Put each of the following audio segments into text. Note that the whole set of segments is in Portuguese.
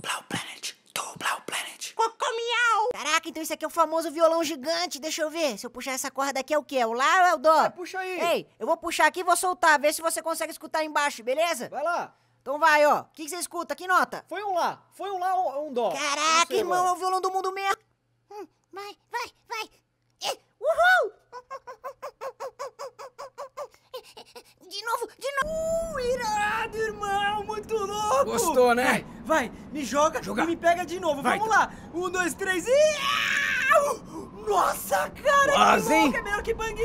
Blau Planet, do Blau Planet. Cocomiau! Caraca, então isso aqui é o famoso violão gigante. Deixa eu ver. Se eu puxar essa corda aqui, é o quê? É o lá ou é o dó? Vai, puxa aí. Ei, eu vou puxar aqui e vou soltar. Vê se você consegue escutar embaixo, beleza? Vai lá. Então vai, ó. O que, você escuta? Que nota? Foi um lá. Foi um lá ou um dó? Caraca, irmão, é o violão do mundo mesmo. Hum, vai, vai, vai. Uhul! De novo, de novo! Uh, irado, irmão! Muito louco! Gostou, né? Vai, vai me joga e me pega de novo. Vai, Vamos então. lá! Um, dois, três e. Nossa, cara, Quase, que louco, é melhor que Bang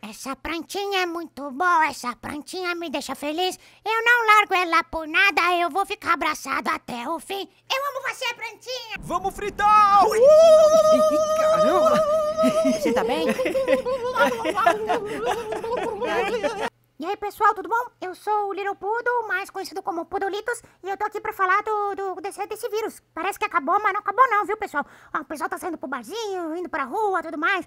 Essa plantinha é muito boa, essa plantinha me deixa feliz. Eu não largo ela por nada, eu vou ficar abraçado até o fim. Eu amo você, plantinha! Vamos fritar! Ui, caramba! Você tá bem? E aí, pessoal, tudo bom? Eu sou o Little Poodle, mais conhecido como Pudolitos, e eu tô aqui pra falar do, do desse, desse, vírus. Parece que acabou, mas não acabou não, viu, pessoal? Ó, o pessoal tá saindo pro barzinho, indo pra rua, tudo mais,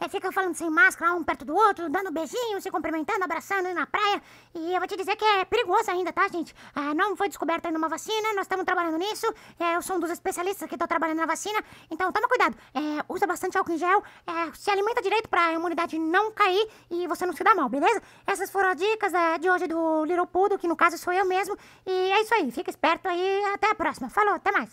é, é, fica falando sem máscara um perto do outro, dando beijinho, se cumprimentando, abraçando, indo na praia, e eu vou te dizer que é perigoso ainda, tá, gente? É, não foi descoberta ainda uma vacina, nós estamos trabalhando nisso, é, eu sou um dos especialistas que tô trabalhando na vacina, então toma cuidado, é, usa bastante álcool em gel, é, se alimenta direito pra imunidade não cair e você não se dar mal, beleza? Essas foram dicas é, de hoje do Little Pudo, que no caso sou eu mesmo. E é isso aí, fica esperto aí, até a próxima. Falou, até mais.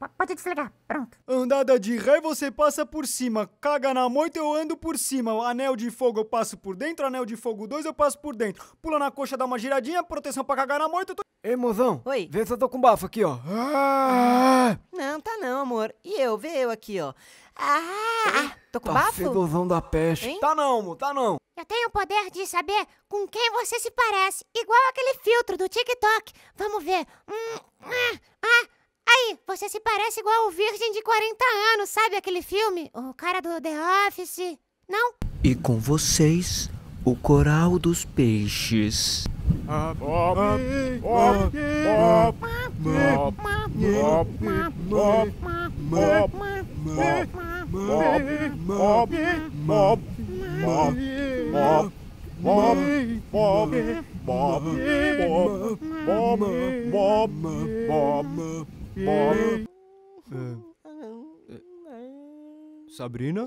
P pode desligar, pronto. Andada de ré, você passa por cima. Caga na moita, eu ando por cima. Anel de fogo, eu passo por dentro. Anel de fogo 2, eu passo por dentro. Pula na coxa, dá uma giradinha. Proteção pra cagar na moita, eu tô... Ei, mozão. Oi. Vê se eu tô com bafo aqui, ó. Ah! Não, tá não amor. E eu, vê eu aqui, ó. Ah, tô com tá bafo? Fedozão da peste. Hein? Tá não, amor, tá não. Eu tenho o poder de saber com quem você se parece. Igual aquele filtro do TikTok. Vamos ver. Hum, ah, ah. Aí, você se parece igual o Virgem de 40 anos, sabe aquele filme? O cara do The Office. Não? E com vocês, o Coral dos Peixes. Sabrina?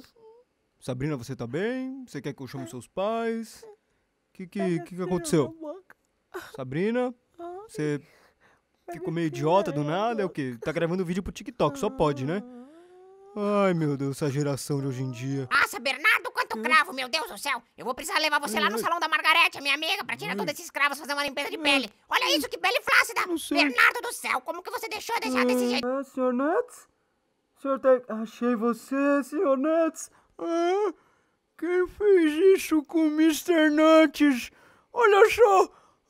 Sabrina, você tá bem? Você quer que eu chame seus pais? que, que, que, que aconteceu? Sabrina, ah. você ficou meio idiota do nada, é o quê? Tá gravando vídeo pro TikTok, só pode, né? Ah. Ai, meu Deus, essa geração de hoje em dia. Nossa, Bernardo, quanto cravo, meu Deus do céu. Eu vou precisar levar você lá no salão da Margarete, minha amiga, pra tirar todos esses cravos, fazer uma limpeza de pele. Olha isso, que pele flácida. Bernardo do céu, como que você deixou deixar desse ah, jeito? Ah, senhor Nuts? Senhor, tá... achei você, senhor Nuts. Ah. Quem fez isso com o Mr. Nantes? Olha só!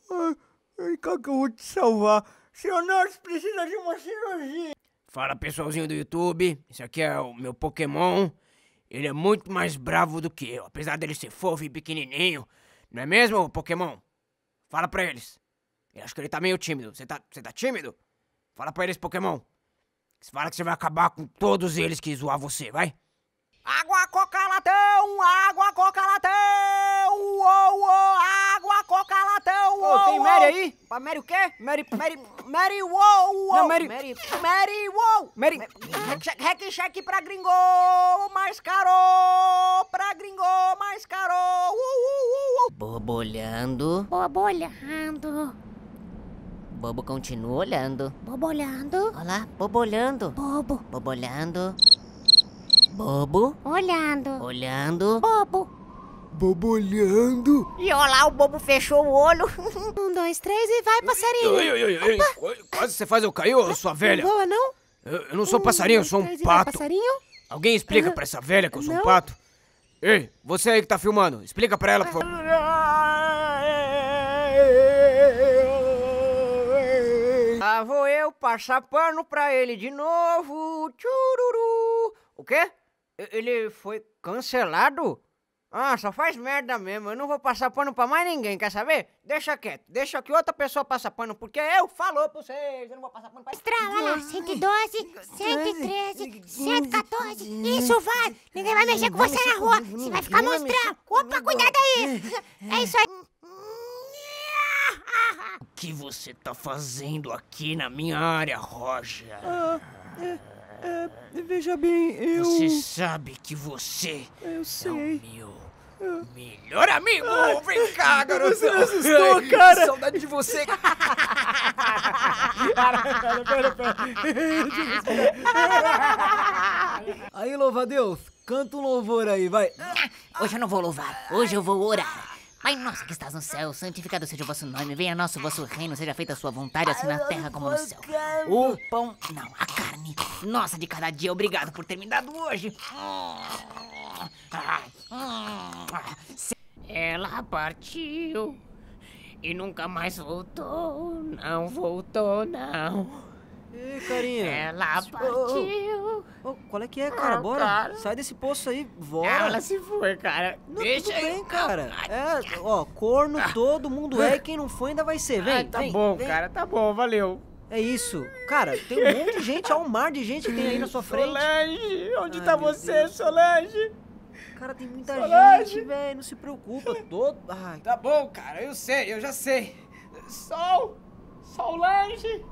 Ai, ai, cá que eu vou te salvar. Seu Nantes precisa de uma cirurgia. Fala pessoalzinho do YouTube, esse aqui é o meu Pokémon. Ele é muito mais bravo do que eu, apesar dele ser fofo e pequenininho. Não é mesmo, Pokémon? Fala pra eles. Eu acho que ele tá meio tímido. Você tá, tá tímido? Fala pra eles, Pokémon. Fala que você vai acabar com todos eles que zoar você, vai? Água coca-latão, água coca-latão, uou, uou, água coca-latão, uou, oh, Tem Mary aí? Pra Mary o quê? Mary, Mary, Mary, uou, uou. Não, Mary. Mary, Mary uou. Mary. Hack-check pra gringo, mais caro, pra gringo, mais caro, uou, uou, uou. Bobolhando. Bobolhando. Bobo continua olhando. Bobo olhando. Olha lá, bobo olhando. Bobo. Bobo olhando. Bobo. Olhando. Olhando. Bobo. Bobo olhando. E olha lá, o bobo fechou o olho. um, dois, três e vai, passarinho. Ei, ei, ei, Quase você faz eu cair, sua velha. Boa, não? Eu, eu não sou um, passarinho, eu sou um pato. Passarinho? Alguém explica pra essa velha que eu sou não? um pato? Ei, você aí que tá filmando, explica pra ela, por favor. Lá vou eu passar pano pra ele de novo. Tchururu. O quê? Ele foi cancelado? Ah, só faz merda mesmo. Eu não vou passar pano pra mais ninguém, quer saber? Deixa quieto. Deixa que outra pessoa passa pano, porque eu falou pra vocês. Eu não vou passar pano pra... Estrala lá, 112, 113, 114. Isso, vai. Ninguém vai mexer com você na rua. Você vai ficar monstrão. Opa, cuidado aí. É isso aí. O que você tá fazendo aqui na minha área, Roger? Ah, é. É, veja bem, eu. Você sabe que você. Eu sei. É o meu. Melhor amigo! Ai, Vem cá, garoto! Você me assustou, Ai, cara! Saudade de você! pera, pera, pera. aí, louva Deus, canta um louvor aí, vai! Ah, hoje eu não vou louvar, hoje eu vou orar. Pai nosso que estás no céu, santificado seja o vosso nome, venha nosso vosso reino, seja feita a sua vontade, assim na terra como no céu. O pão, não, a carne. Nossa, de cada dia, obrigado por ter me dado hoje. Ela partiu e nunca mais voltou, não voltou, não. Ei, carinha. Ela partiu. Oh, oh, qual é que é, cara? Bora. Cara. Sai desse poço aí, bora. Ela se foi, cara. Não, Deixa tudo bem, eu... cara. É, ó, corno ah. todo mundo é quem não foi ainda vai ser. Vem, ah, tá vem, bom, vem. cara, tá bom, valeu. É isso. Cara, tem um monte de gente, há um mar de gente que tem aí na sua frente. Solange, onde Ai, tá você, Deus. Solange? Cara, tem muita Solange. gente, velho, não se preocupa. Todo... Ai. Tá bom, cara, eu sei, eu já sei. Sol, Solange...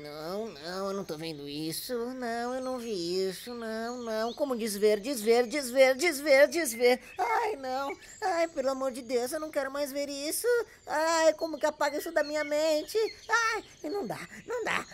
Não, não, eu não tô vendo isso, não, eu não vi isso, não, não. Como desver, desver, desver, desver, desver. Ai, não, ai, pelo amor de Deus, eu não quero mais ver isso. Ai, como que apaga isso da minha mente? Ai, não dá, não dá.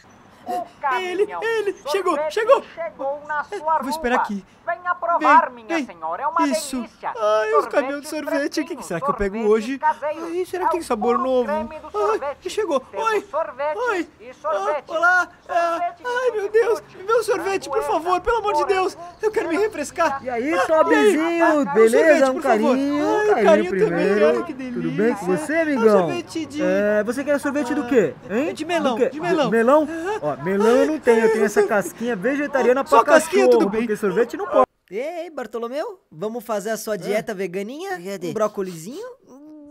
Ele, ele, chegou, chegou. Chegou na sua Vou esperar aqui. Venha provar, vem, minha vem. senhora, é uma isso. delícia. Ai, os caminhões de sorvete. O que, que será que eu pego hoje? Ai, será é que tem sabor novo? Ai, que chegou. Oi, oi. sorvete. Ah, olá. Ah, ai, meu Deus. Me vê um sorvete, por favor, pelo amor de Deus. Eu quero me refrescar. E aí, Tobizinho, ah, ah, beleza? Um carinho. Ai, carinho primeiro. Também. que delícia. Tudo bem com você, amigão? Sorvete de... É, você quer sorvete do quê? Ah, hein? De melão, de melão. Melão? Ó, melão eu não tenho. Eu tenho essa casquinha vegetariana pra cachorro. Só casquinha, tudo bem. Porque sorvete não pode. Ei, Bartolomeu, vamos fazer a sua ah. dieta ah, veganinha? Um brócolizinho?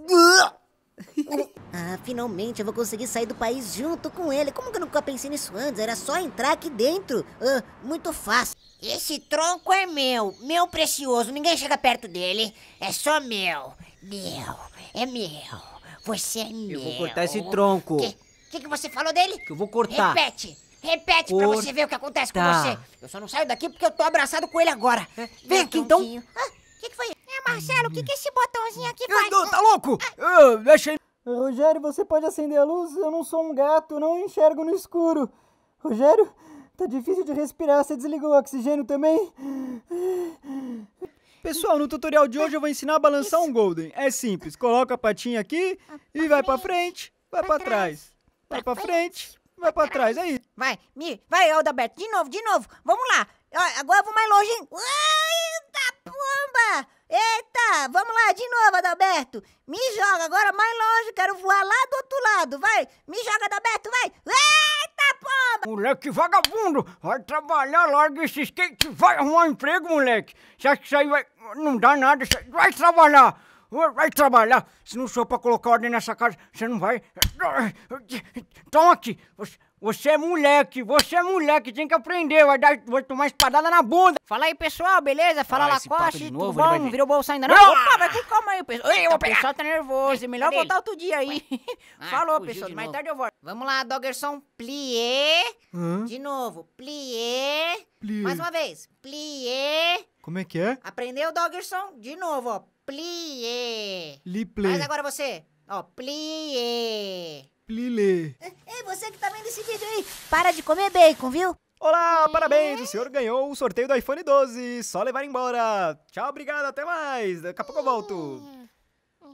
ah, finalmente eu vou conseguir sair do país junto com ele. Como que eu nunca pensei nisso antes? Era só entrar aqui dentro. Ah, muito fácil. Esse tronco é meu, meu precioso. Ninguém chega perto dele. É só meu. Meu, é meu. Você é meu. Eu vou cortar esse tronco. O que, que, que, você falou dele? Que eu vou cortar. Repete. Repete Por... pra você ver o que acontece com tá. você. Eu só não saio daqui porque eu tô abraçado com ele agora. É, Vem aqui então. O ah, que, que foi? É, Marcelo, o que, que é esse botãozinho aqui faz? tá ah, louco? Ah. Eu, deixa ele. Rogério, você pode acender a luz? Eu não sou um gato, não enxergo no escuro. Rogério, tá difícil de respirar. Você desligou o oxigênio também? Pessoal, no tutorial de hoje eu vou ensinar a balançar Isso. um golden. É simples, coloca a patinha aqui ah, e pra vai para frente, vai para trás, trás, vai para frente, Vai pra trás, aí. É vai, me, vai, Aldaberto, de novo, de novo. Vamos lá. agora eu vou mais longe. Hein? Eita, pomba! Eita, vamos lá, de novo, Adalberto. Me joga agora mais longe, quero voar lá do outro lado. Vai, me joga, Adalberto, vai. Eita, pomba! Moleque vagabundo, vai trabalhar logo esse skate, vai arrumar um emprego, moleque. Você acha que isso aí vai... não dá nada, vai trabalhar. Vai trabalhar. Se não sou pra colocar ordem nessa casa, você não vai. Toma então aqui. Você, é moleque, você é moleque, tem que aprender. Vai, dar, vai tomar espadada na bunda. Fala aí, pessoal, beleza? Fala ah, Lacoste, tudo bom? Vai... Virou bolsa ainda não? Né? não Opa, mas que calma aí, pessoal. o pessoal tá nervoso. Melhor voltar outro dia aí. Ah, Falou, pessoal. Mais tarde eu volto. Vamos lá, Doggerson. Plié. Hum? De novo. Plié. Plié. Mais uma vez. Plié. Como é que é? Aprendeu, Doggerson? De novo, ó. Plie. Liplê. Mas agora você. Ó, plie. Plilê. Ei, você que tá vendo esse vídeo aí, para de comer bacon, viu? Olá, parabéns! O senhor ganhou o sorteio do iPhone 12. Só levar embora. Tchau, obrigado, até mais. Daqui a pouco eu volto.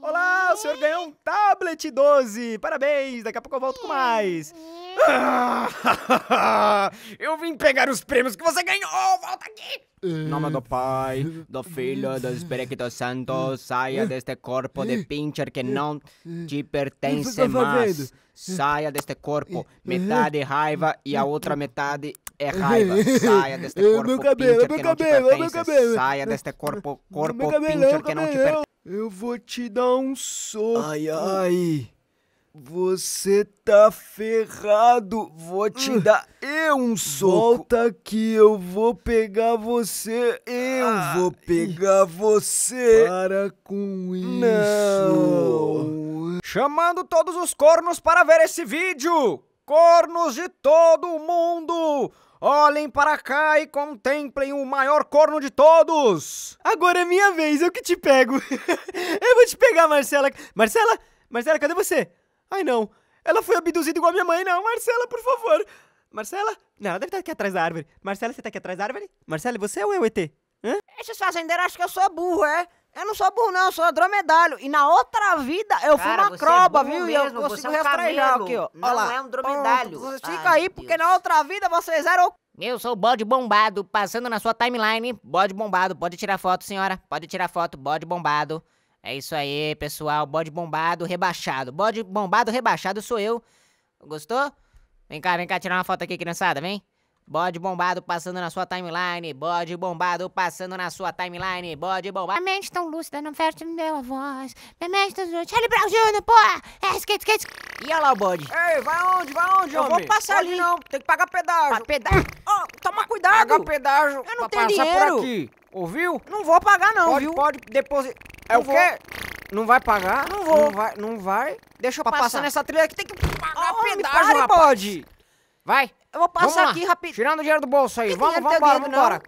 Olá, o senhor ganhou um tablet 12. Parabéns, daqui a pouco eu volto com mais. eu vim pegar os prêmios que você ganhou. Volta aqui. Em nome do Pai, do Filho, do Espírito Santo, saia deste corpo de pincher que não te pertence mais. Saia deste corpo, metade raiva e a outra metade é raiva. É é é saia deste corpo, meu cabelo, pincher meu que cabelo, não te pertence. Saia deste corpo, corpo, meu cabelo, pincher que não te pertence. Eu vou te dar um soco. Ai, ai. Você tá ferrado. Vou te uh, dar eu um soco. Volta aqui, eu vou pegar você. Eu ah, vou pegar você. Para com Não. isso. Chamando todos os cornos para ver esse vídeo. Cornos de todo mundo. Olhem para cá e contemplem o maior corno de todos! Agora é minha vez, eu que te pego! eu vou te pegar, Marcela! Marcela! Marcela, cadê você? Ai não, ela foi abduzida igual a minha mãe, não! Marcela, por favor! Marcela? Não, ela deve estar aqui atrás da árvore. Marcela, você está aqui atrás da árvore? Marcela, você ou é o ET? Hã? Esses fazendeiros acham que eu sou burro, é? Eu não sou burro, não, eu sou dromedário. E na outra vida eu Cara, fui uma croba, é viu? Mesmo, e eu consigo é um rastrejar aqui, ó. Não Olá. é um Ponto. Fica Ai, aí, porque na outra vida vocês é eram. Eu sou o bode bombado, passando na sua timeline. Bode bombado, pode tirar foto, senhora. Pode tirar foto, bode bombado. É isso aí, pessoal. Bode bombado, rebaixado. Bode bombado, rebaixado sou eu. Gostou? Vem cá, vem cá tirar uma foto aqui, criançada, vem. Bode bombado passando na sua timeline, bode bombado passando na sua timeline, bode bombado. Minha mente tão lúcida, não perde meu voz. Minha mente tão lúcida. Charlie Brown Jr., porra! É, skate, skate. E olha lá o bode. Ei, vai onde, vai onde, Eu homem? vou passar ali. não, tem que pagar pedágio. pedágio? Oh, toma cuidado. Pagar pedágio. Eu não tenho dinheiro. por aqui, ouviu? Não vou pagar não, pode, viu? Pode, depois... É não o vou. quê? Não vai pagar? Não vou. Não vai, não vai? Deixa eu pra passar. passar nessa trilha que tem que pagar oh, pedágio, rapaz. Bode. Vai. Eu vou passar aqui rapidinho. Tirando o dinheiro do bolso aí. vamos, vamos, vamos, vamos embora.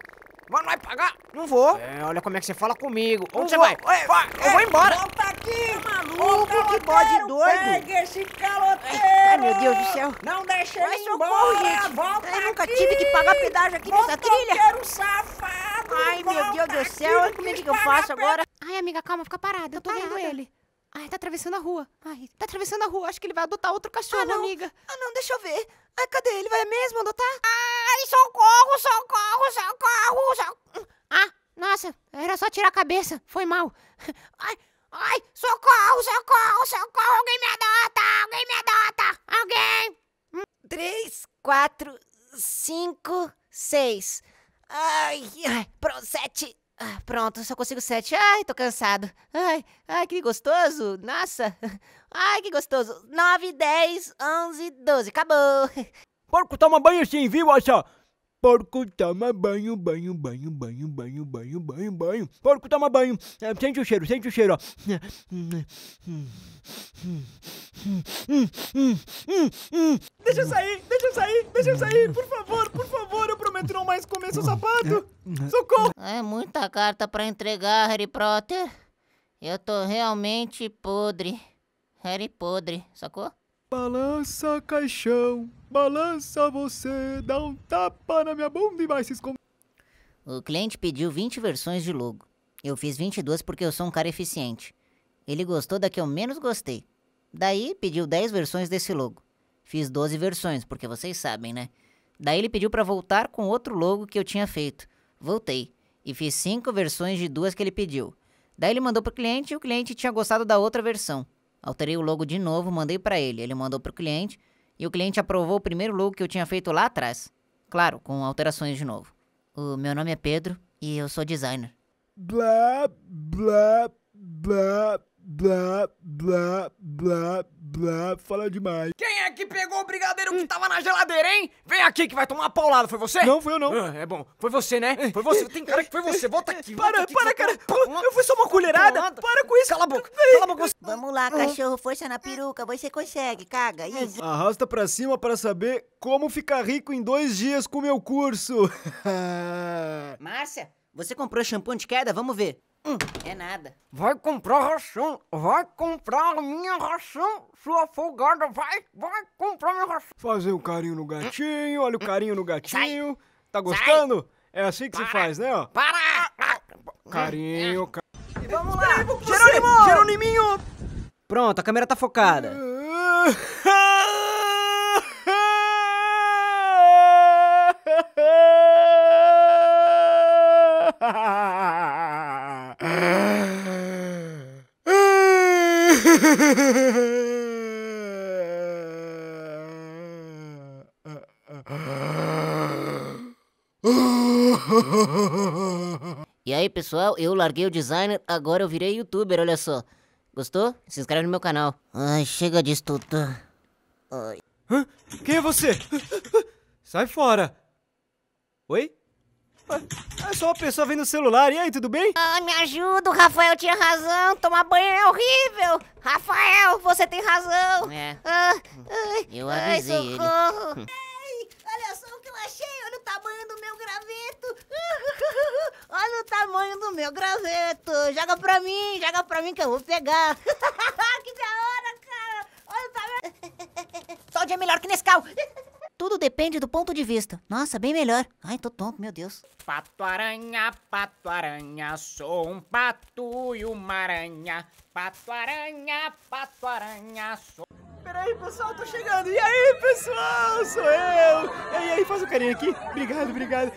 Mas não vai pagar? Não vou. É, olha como é que você fala comigo. Onde você vai? Ei, vai eu vou embora. Volta aqui. Tá maluco, que bode doido. Pega esse caloteiro. Ai, meu Deus do céu. Não deixe ele socorro, embora. Gente. Volta eu nunca aqui. tive que pagar pedágio aqui volta nessa trilha. Volta safado. Ai, meu Deus do céu. Como é que eu faço agora? Ai, amiga, calma. Fica parada. Eu tô vendo ele. Ai, tá atravessando a rua. Ai, tá atravessando a rua. Acho que ele vai adotar outro cachorro, ah, não. amiga. Ah, não, deixa eu ver. Ai, cadê? Ele vai mesmo adotar? Ai, socorro, socorro, socorro, socorro. Ah, nossa, era só tirar a cabeça. Foi mal. Ai, ai, socorro, socorro, socorro. Alguém me adota, alguém me adota. Alguém. três, quatro, cinco, seis. Ai, ai, pro sete, ah, pronto, só consigo sete. Ai, tô cansado. Ai, ai, que gostoso. Nossa. Ai, que gostoso. Nove, dez, onze, doze. Acabou. Porco toma banho sim, viu, Ossa? Porco toma banho, banho, banho, banho, banho, banho, banho, banho. Porco toma banho. É, sente o cheiro, sente o cheiro, Deixa eu sair, deixa eu sair, deixa eu sair, por favor, por favor. Eu não mais comer seu sapato! Socorro! É muita carta pra entregar, Harry Potter. Eu tô realmente podre. Harry podre, sacou? Balança, caixão, balança você, dá um tapa na minha bunda e vai se esconder. O cliente pediu 20 versões de logo. Eu fiz 22 porque eu sou um cara eficiente. Ele gostou da que eu menos gostei. Daí pediu 10 versões desse logo. Fiz 12 versões, porque vocês sabem, né? Daí ele pediu para voltar com outro logo que eu tinha feito. Voltei e fiz cinco versões de duas que ele pediu. Daí ele mandou pro cliente e o cliente tinha gostado da outra versão. Alterei o logo de novo, mandei para ele. Ele mandou pro cliente e o cliente aprovou o primeiro logo que eu tinha feito lá atrás. Claro, com alterações de novo. O meu nome é Pedro e eu sou designer. Blá, blá, blá, blá, blá, blá, blá, fala demais. Que? que pegou o brigadeiro que tava na geladeira, hein? Vem aqui que vai tomar uma paulada, foi você? Não, foi eu não. Ah, é bom, foi você, né? Foi você, tem cara que foi você, volta aqui. Para, volta aqui, para, cara, tá uma... eu fui só uma tá colherada, para com isso. Cala a boca, cala a boca. Você... Tá- Vamos lá, ah. cachorro, força na peruca, você consegue, caga, isso. Arrasta pra cima para saber como ficar rico em dois dias com o meu curso. Márcia, você comprou shampoo de queda? Vamos ver. Hum, é nada. Vai comprar ração, vai comprar a minha ração, sua folgada, vai, vai comprar minha ração. Fazer o um carinho no gatinho, olha o carinho no gatinho. Sai. Tá gostando? Sai. É assim que Para. se faz, né? Ó. Para! Carinho, car... E vamos lá! Aí, Jerônimo! Pronto, a câmera tá focada. pessoal, eu larguei o designer, agora eu virei youtuber, olha só. Gostou? Se inscreve no meu canal. Ai, chega disso tudo. Ai. Hã? Quem é você? Sai fora. Oi? Ah, é só uma pessoa vendo o celular. E aí, tudo bem? Ah, me ajuda. O Rafael tinha razão. Tomar banho é horrível. Rafael, você tem razão. É. Ah, ai, eu avisei ai, ele achei! Olha o tamanho do meu graveto! Olha o tamanho do meu graveto! Joga pra mim, joga pra mim que eu vou pegar! que da hora, cara! Olha o tamanho! Só dia é melhor que Nescau! Tudo depende do ponto de vista. Nossa, bem melhor. Ai, tô tonto, meu Deus. Pato aranha, pato aranha, sou um pato e uma aranha. Pato aranha, pato aranha, sou. Peraí, pessoal, tô chegando. E aí, pessoal, sou eu. E aí, faz o um carinho aqui. Obrigado, obrigado.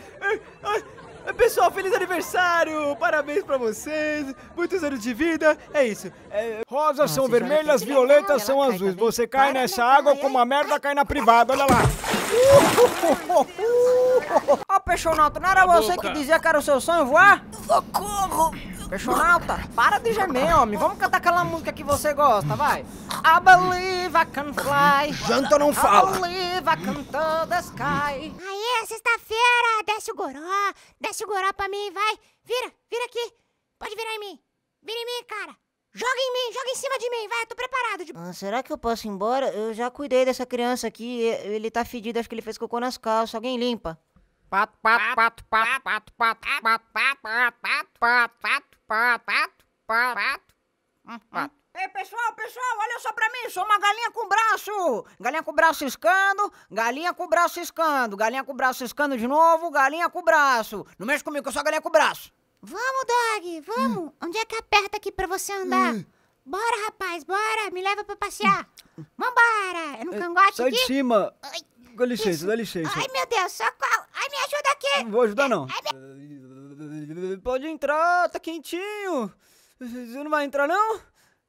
Pessoal, feliz aniversário! Parabéns pra vocês! Muitos anos de vida! É isso. É... Rosas Nossa, são vermelhas, violetas são azuis. Você cai nessa água como uma merda cai na privada, olha lá! Uh, uh, uh, uh, uh. Ô, Peixonauta, não era você que dizia que era o seu sonho voar? Socorro! Peixonauta, para de gemer, homem. Vamos cantar aquela música que você gosta, vai. I believe I can fly. Janta não fala. I believe I can touch the sky. Aí, é sexta-feira, desce o goró. Desce o goró pra mim, vai. Vira, vira aqui. Pode virar em mim. Vira em mim, cara. Joga em mim, joga em cima de mim, vai, tô preparado. De... Ah, será que eu posso ir embora? Eu já cuidei dessa criança aqui, ele tá fedido, acho que ele fez cocô nas calças, alguém limpa. Pato, pato, pato, pato, pato, pato, pato, pato, pato, pato, pato, pato, pato, pato, hum, pato. Ei, pessoal, pessoal, olha só pra mim, sou uma galinha com braço. Galinha com braço escando, galinha com braço escando, galinha com braço escando de novo, galinha com braço. Não mexe comigo, eu sou galinha com braço. Vamos, Dog, vamos. Onde é que aperta aqui pra você andar? Bora, rapaz, bora, me leva pra passear. Vambora, é no cangote Sai aqui? Sai de cima. Ai, dá licença, dá licença. Ai, meu Deus, socorro. Não vou ajudar, não. Pode entrar, tá quentinho. Você não vai entrar, não?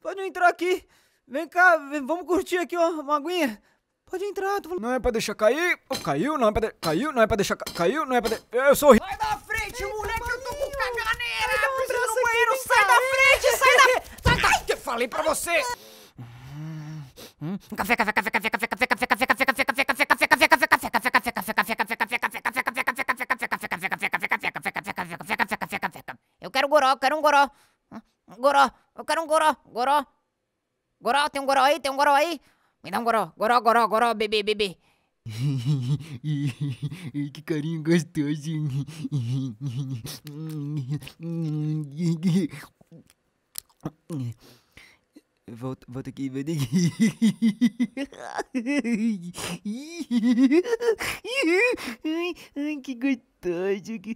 Pode entrar aqui. Vem cá, vamos curtir aqui, ó, uma aguinha. Pode entrar, tô falando. Não é pra deixar cair. Oh, caiu, não é pra de... Caiu, não é pra deixar. Caiu, não é pra. De... Eu sou. Sai da frente, Eita, moleque, eu tô com caganeira. Um preciso no banheiro, sai da frente, sai da. Sai da. Falei pra você. Café, café, café, café, café, café, café, café, café, café. quero um goró. Goró, eu quero um goró, goró. Goró, tem um goró aí, tem um goró aí. Me dá um goró, goró, goró, goró, bebê, bebê. que carinho gostoso. Volta, volta aqui, volta aqui. Ai, que gostoso. Que...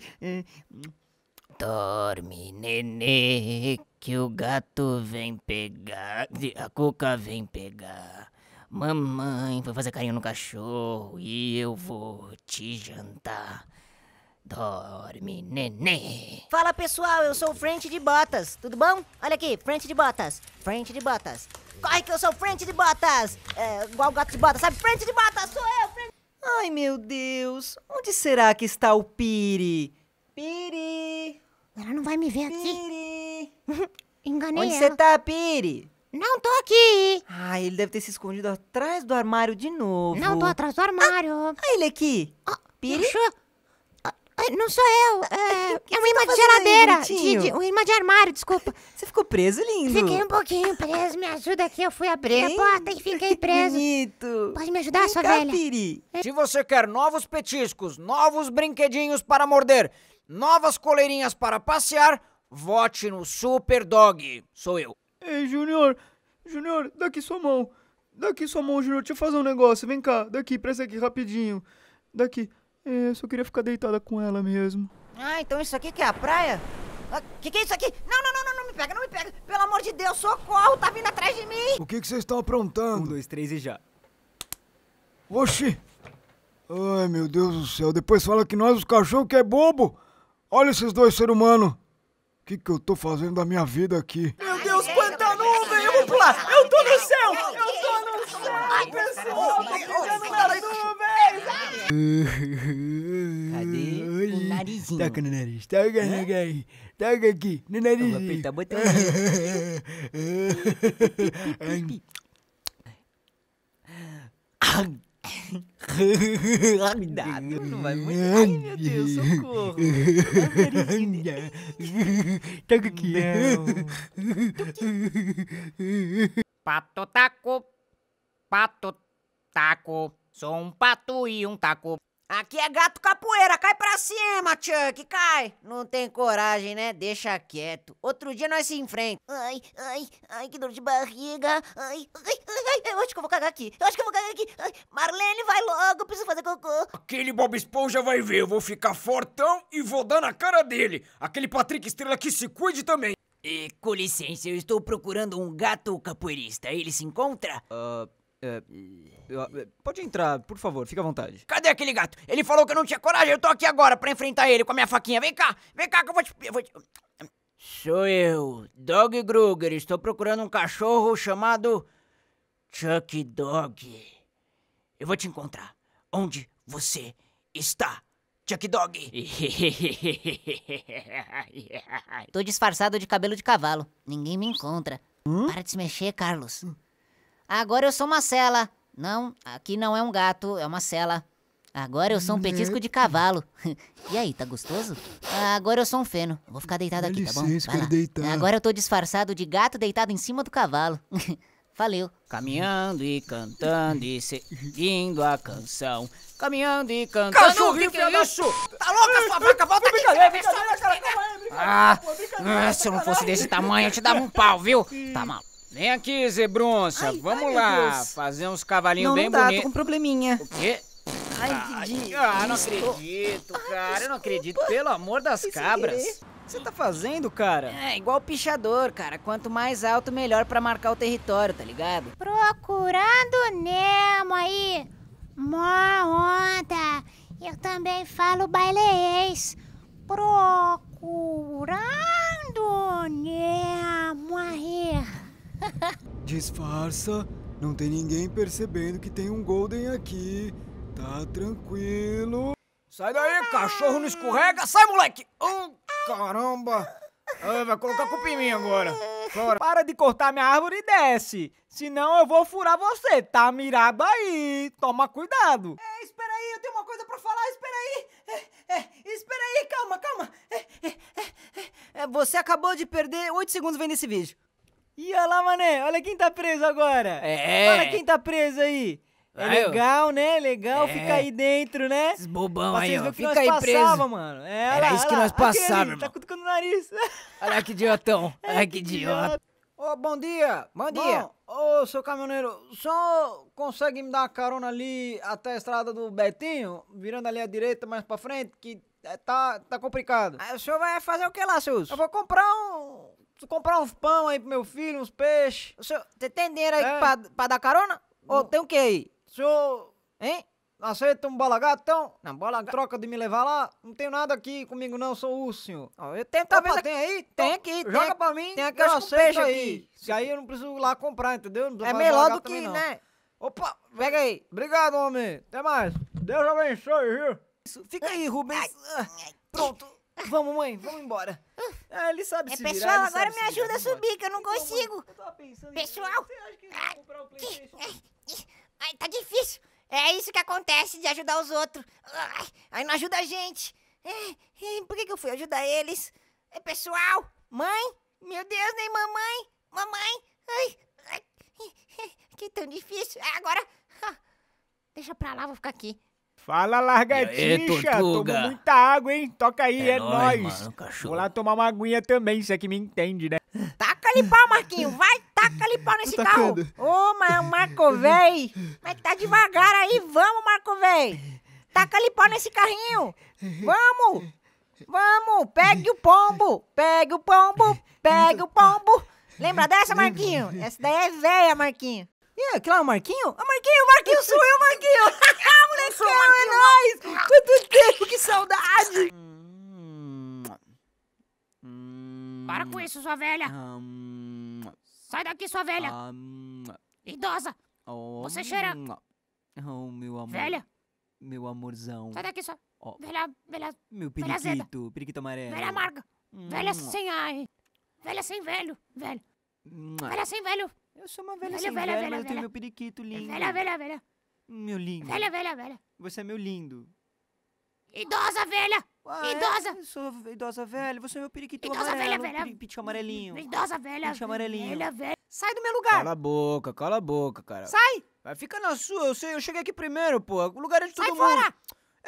Dorme, nenê, que o gato vem pegar, a cuca vem pegar. Mamãe foi fazer carinho no cachorro e eu vou te jantar. Dorme, nenê. Fala pessoal, eu sou o Frente de Botas, tudo bom? Olha aqui, Frente de Botas, Frente de Botas. Corre que eu sou Frente de Botas! É, igual o gato de botas, sabe? Frente de Botas, sou eu, Frente... Ai meu Deus, onde será que está o Piri? Piri! Ela não vai me ver aqui. Piri! Enganei Onde você tá, Piri? Não tô aqui. Ah, ele deve ter se escondido atrás do armário de novo. Não tô atrás do ah, armário. Ah, ah ele aqui. Ah, Piri? Achou? Ah, ah, não sou eu. É, é que é imã tá de geladeira. Aí, de, de, um imã de armário, desculpa. Você ficou preso, lindo? Fiquei um pouquinho preso. Me ajuda aqui. Eu fui abrir a porta e fiquei preso. Bonito. Pode me ajudar, Vem sua cá, velha? Piri. Se você quer novos petiscos, novos brinquedinhos para morder novas coleirinhas para passear, vote no Super Dog. Sou eu. Ei, Junior, Junior, daqui sua mão. Daqui sua mão, Junior, deixa eu fazer um negócio. Vem cá, daqui, presta aqui rapidinho. Daqui. É, eu só queria ficar deitada com ela mesmo. Ah, então isso aqui que é a praia? O ah, que, que é isso aqui? Não, não, não, não, não me pega, não me pega. Pelo amor de Deus, socorro, tá vindo atrás de mim. O que que vocês estão aprontando? Um, dois, três e já. Oxi! Ai, meu Deus do céu, depois fala que nós, os cachorros, que é bobo. Olha esses dois seres humanos. O que, que eu tô fazendo da minha vida aqui? Meu Deus, quanta nuvem! Eu vou pular! Eu tô no céu! Eu tô no céu, pessoal! Pegando nas Cadê o narizinho? Taca no nariz, toca no nariz, toca aqui, no nariz. Vou apertar o botão. Patut takut, patut takut, Ai, meu Deus, takut. Pato Pato pato Aqui é gato capoeira, cai pra cima, Chuck, cai! Não tem coragem, né? Deixa quieto. Outro dia nós se enfrenta. Ai, ai, ai, que dor de barriga. Ai, ai, ai, ai, eu acho que eu vou cagar aqui. Eu acho que eu vou cagar aqui. Ai, Marlene, vai logo, eu preciso fazer cocô. Aquele Bob Esponja vai ver, eu vou ficar fortão e vou dar na cara dele. Aquele Patrick Estrela que se cuide também. E, com licença, eu estou procurando um gato capoeirista. Ele se encontra? Uh, é, é, pode entrar, por favor, fica à vontade. Cadê aquele gato? Ele falou que eu não tinha coragem, eu tô aqui agora pra enfrentar ele com a minha faquinha. Vem cá, vem cá que eu vou te. Eu vou te... Sou eu, Dog Gruger. Estou procurando um cachorro chamado Chuck Dog. Eu vou te encontrar. Onde você está? Chuck Dog. Tô disfarçado de cabelo de cavalo. Ninguém me encontra. Hum? Para de se mexer, Carlos. Hum. Agora eu sou uma cela. Não, aqui não é um gato, é uma cela. Agora eu sou um petisco de cavalo. e aí, tá gostoso? Agora eu sou um feno. Vou ficar deitado aqui, tá bom? Agora eu tô disfarçado de gato deitado em cima do cavalo. Valeu. Caminhando e cantando e seguindo a canção. Caminhando e cantando. Cachorro, que, que é isso? Tá louca sua vaca? Volta brincadeira, brincadeira, cara. Calma aí, brincadeira. Ah, ah se eu não fosse desse tamanho, eu te dava um pau, viu? Tá maluco. Vem aqui, zebrunça. Ai, Vamos ai, lá. Fazer uns cavalinhos bem bonitos. Não, dá, tô com um probleminha. O quê? Ai, Didi. Ah, não acredito, cara. Desculpa. eu não acredito. Pelo amor das cabras. O que você tá fazendo, cara? É igual pichador, cara. Quanto mais alto, melhor para marcar o território, tá ligado? Procurando Nemo aí. Mó onda. Eu também falo baileês. Procurando Nemo aí. Disfarça, não tem ninguém percebendo que tem um Golden aqui. Tá tranquilo. Sai daí, cachorro não escorrega. Sai, moleque! Oh, caramba! Ah, vai colocar culpa em mim agora. Para de cortar minha árvore e desce. Senão eu vou furar você. Tá mirado aí. Toma cuidado. É, espera aí, eu tenho uma coisa pra falar. Espera aí. É, é, espera aí, calma, calma. É, é, é, você acabou de perder 8 segundos vendo esse vídeo. Ih, olha lá, mané, olha quem tá preso agora. É. Olha quem tá preso aí. É legal, né? Legal é. ficar aí dentro, né? Esses bobão aí, ó. Fica nós aí passava, preso. mano. É, Era lá, isso que nós passávamos, Tá cutucando o nariz. Olha que idiotão. É, olha que idiota. Ô, oh, bom dia. Bom, dia. Ô, oh, seu caminhoneiro, só consegue me dar uma carona ali até a estrada do Betinho? Virando ali à direita, mais pra frente, que é, tá, tá complicado. Aí, ah, o senhor vai fazer o que lá, seus? Eu vou comprar um comprar uns pão aí pro meu filho, uns peixes. O senhor, você tem dinheiro aí é. pra, pra dar carona? Ou tem o que aí? O senhor. Hein? Aceita um bola gato, então? Não, bola gato. Troca de me levar lá? Não tenho nada aqui comigo, não, sou urso, senhor. eu tenho também. Opa, tem aí? Então, tem aqui, tem. Joga pra mim, tem aqui, eu aceito aí. Que Se aí eu não preciso ir lá comprar, entendeu? é melhor do que, também, né? Opa, pega aí. Obrigado, homem. Até mais. Deus abençoe, viu? Fica aí, Rubens. ai, ah, Pronto. Vamos, mãe, vamos embora. Ah, ah ele sabe é, se pessoal, virar, agora me ajuda virar, a subir, que eu não então, consigo. Eu pessoal, ah, é, é, Ai, tá difícil. É isso que acontece de ajudar os outros. Ai, aí não ajuda a gente. É, é, por que, que eu fui ajudar eles? É, pessoal, mãe, meu Deus, nem mamãe, mamãe. Ai, ai, que tão difícil. É, agora, deixa pra lá, vou ficar aqui. Fala, largatixa. Toma muita água, hein? Toca aí, é, é nóis. nóis. Mano, Vou lá tomar uma aguinha também, você é que me entende, né? Taca-lhe pau, Marquinho. Vai, taca-lhe pau nesse tá carro. Ô, oh, ma Marco, véi. Mas tá devagar aí. Vamos, Marco, véi. Taca-lhe pau nesse carrinho. Vamos. Vamos, pegue o pombo. Pegue o pombo. Pegue o pombo. Lembra dessa, Marquinho? Essa daí é velha, Marquinho. E aquele lá, o Marquinho? Ah, Marquinho, Marquinho sou eu, Marquinho! ah, molecão, é nóis! Quanto tempo, que saudade! Para com isso, sua velha! Sai daqui, sua velha! Idosa! Você cheira! Oh, meu amor. Velha! Meu amorzão. Sai daqui, sua... Oh. Velha, velha... Meu periquito, periquito amarelo. Velha amarga. Velha sem ai. Velha sem velho, velho. Velha sem velho. Eu sou uma velha, velha sem velha, velha, velha, mas eu tenho meu periquito lindo. Velha, velha, velha. Meu lindo. Velha, velha, velha. Você é meu lindo. Idosa velha! Ué, ah, idosa! Eu sou idosa velha, você é meu periquito idosa amarelo. Velha, velha. Pitinho amarelinho. Idosa velha. Pitinho amarelinho. Velha, velha. Sai do meu lugar! Cala a boca, cala a boca, cara. Sai! Vai, fica na sua, eu sei, eu cheguei aqui primeiro, pô. O lugar é de todo Sai mundo. Sai fora!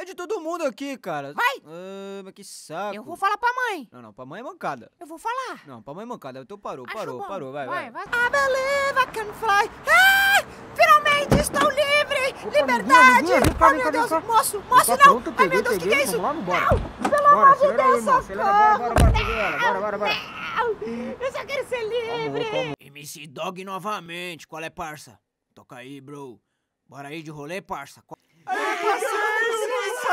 É de todo mundo aqui, cara. Vai! Ah, mas que saco. Eu vou falar pra mãe. Não, não, pra mãe é mancada. Eu vou falar. Não, pra mãe é mancada. Então parou, Acho parou, bom. parou, vai, vai. vai. I believe I can fly. Ah! Finalmente estou livre! Opa, Liberdade! Amiguinha, oh, tá Ai, meu Deus, moço, moço tá não! Ai, meu Deus, o que, é isso? Vamos lá, não, pelo amor de Deus, socorro! Bora, bora, bora, bora, Eu só quero ser livre! MC Dog novamente, qual é, parça? Toca aí, bro. Bora aí de rolê, parça. Aê, parça! O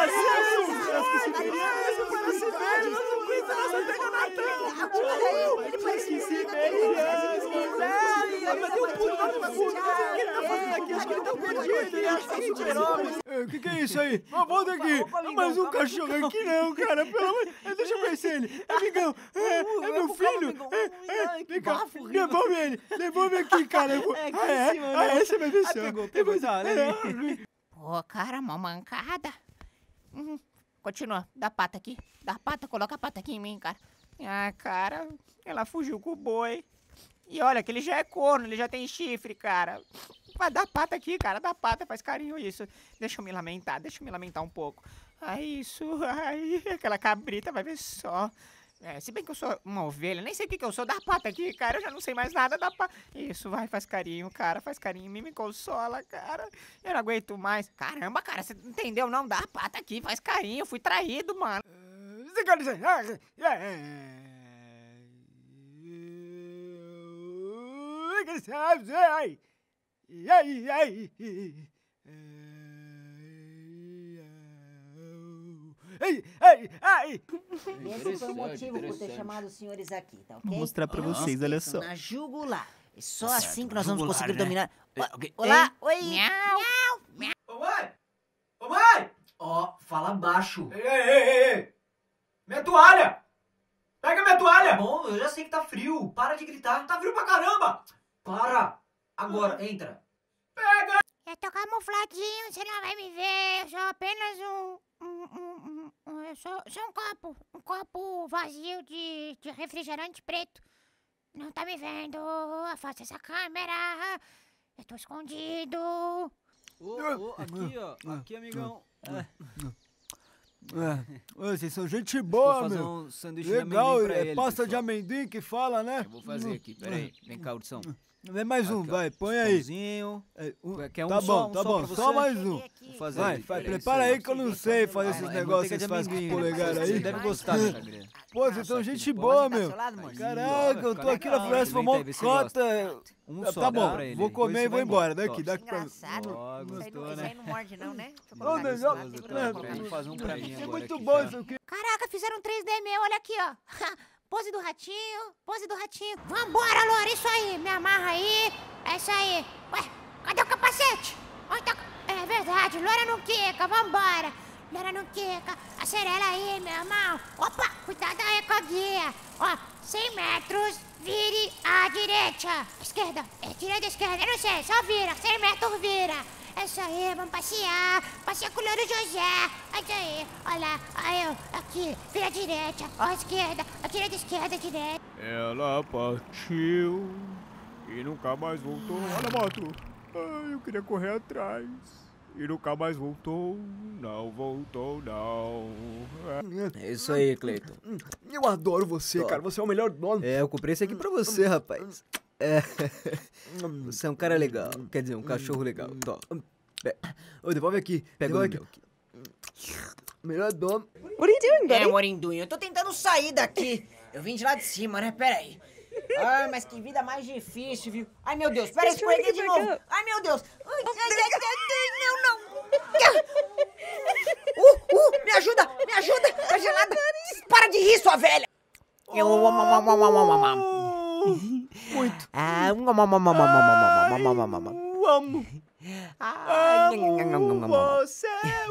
que, que é isso aí? Mas volta aqui! É mas um cachorro aqui não, cara! Pelo amor Deixa eu conhecer ele! É amigão! É, é meu é filho! É, é, vem Devolve ele! Devolve aqui, cara! Ah, é? Ah, né? é? Você vai deixar! Pegou, pegou! Tá, né? ah, Pô, cara, mó mancada! Uhum. Continua, dá pata aqui. Dá pata, coloca a pata aqui em mim, cara. Ah, cara, ela fugiu com o boi. E olha que ele já é corno, ele já tem chifre, cara. Vai dar pata aqui, cara, dá pata, faz carinho isso. Deixa eu me lamentar, deixa eu me lamentar um pouco. Ai, isso, ai, aquela cabrita, vai ver só. É, se bem que eu sou uma ovelha, nem sei o que, que eu sou. Dá pata aqui, cara. Eu já não sei mais nada. Dá pata. Isso, vai, faz carinho, cara. Faz carinho. Me, me consola, cara. Eu não aguento mais. Caramba, cara, você entendeu? Não, dá pata aqui, faz carinho. Eu fui traído, mano. E aí, e aí? Ei, ei, ei! Esse foi é o motivo por ter chamado os senhores aqui, tá ok? Vou mostrar pra então, vocês, olha só. Na jugular. É só tá assim certo, assim que nós vamos jugular, conseguir né? dominar. É, Olá, ei. oi! Miau! Miau! Mamãe! Mamãe! Ó, oh, fala baixo. Ei, ei, ei, ei! Minha toalha! Pega minha toalha! Tá bom, eu já sei que tá frio. Para de gritar. Tá frio pra caramba! Para! Agora, ah. entra. Pega! Eu tô camufladinho, você não vai me ver. Eu sou apenas um... um, um, um é só, só um copo. Um copo vazio de, de refrigerante preto. Não tá me vendo. Afasta essa câmera. Eu tô escondido. Ô, oh, oh, aqui, ó. Ah, aqui, amigão. É. É. Vocês são gente boa, vou fazer meu. um sanduíche Legal, de amendoim pra é ele, pasta pessoal. de amendoim que fala, né? Eu vou fazer hum. aqui, peraí. Hum. Vem cá, Ursão. Vem mais um, aqui, vai, põe aí. É, um, Quer tá um tá só, bom, um tá só bom, só mais um. Vou Fazer vai, vai prepara aí que eu não sei fazer esses negócios que vocês fazem com o polegar aí. Você deve gostar né, dessa grelha. Pô, vocês são gente boa, meu. Caraca, eu tô aqui na floresta pra mocota. Um só, tá bom, vou comer e vou embora. Daqui, daqui pra mim. Engraçado. Isso aí né? não morde não, né? não, não, tá- é Muito bom isso aqui. Caraca, fizeram 3D meu, olha aqui, ó. Pose do ratinho, pose do ratinho. Vambora, Loura, isso aí. Me amarra aí. É isso aí. Ué, cadê o capacete? Onde tá... É verdade, Loura não quica, vambora. Lora não quica. Acelera aí, meu irmão. Opa, cuidado aí com a guia. Ó, 100 metros, vire à direita. Esquerda, é direita, esquerda, eu não sei, só vira. 100 metros, vira. É isso aí, vamos passear. Passear com o Loro José. É isso aí, olha lá. Aí, aqui, vira à direita, ó, à esquerda, à direita, à esquerda, à direita. Ela partiu e nunca mais voltou. Olha a moto. Ai, eu queria correr atrás. E nunca mais voltou, não voltou, não. É isso aí, Cleiton. Eu adoro você, Tô. cara. Você é o melhor dono. É, eu comprei esse aqui pra você, rapaz. É. Você é um cara legal. Quer dizer, um cachorro legal. Tó. É. Ô, devolve aqui. Pega o meu. aqui. Melhor dom. What are you doing, buddy? É, Warindunho, eu tô tentando sair daqui. Eu vim de lá de cima, né? Pera aí. Ai, mas que vida mais difícil, viu? Ai, meu Deus, pera, aí, escorreguei de novo. Ai, meu Deus. Ai, não, não. Uh, uh, me ajuda, me ajuda. Tá gelada. Para de rir, sua velha. Eu... Oh. Muito. Ah, Ai, eu amo. Ah, amo você. Ai, é,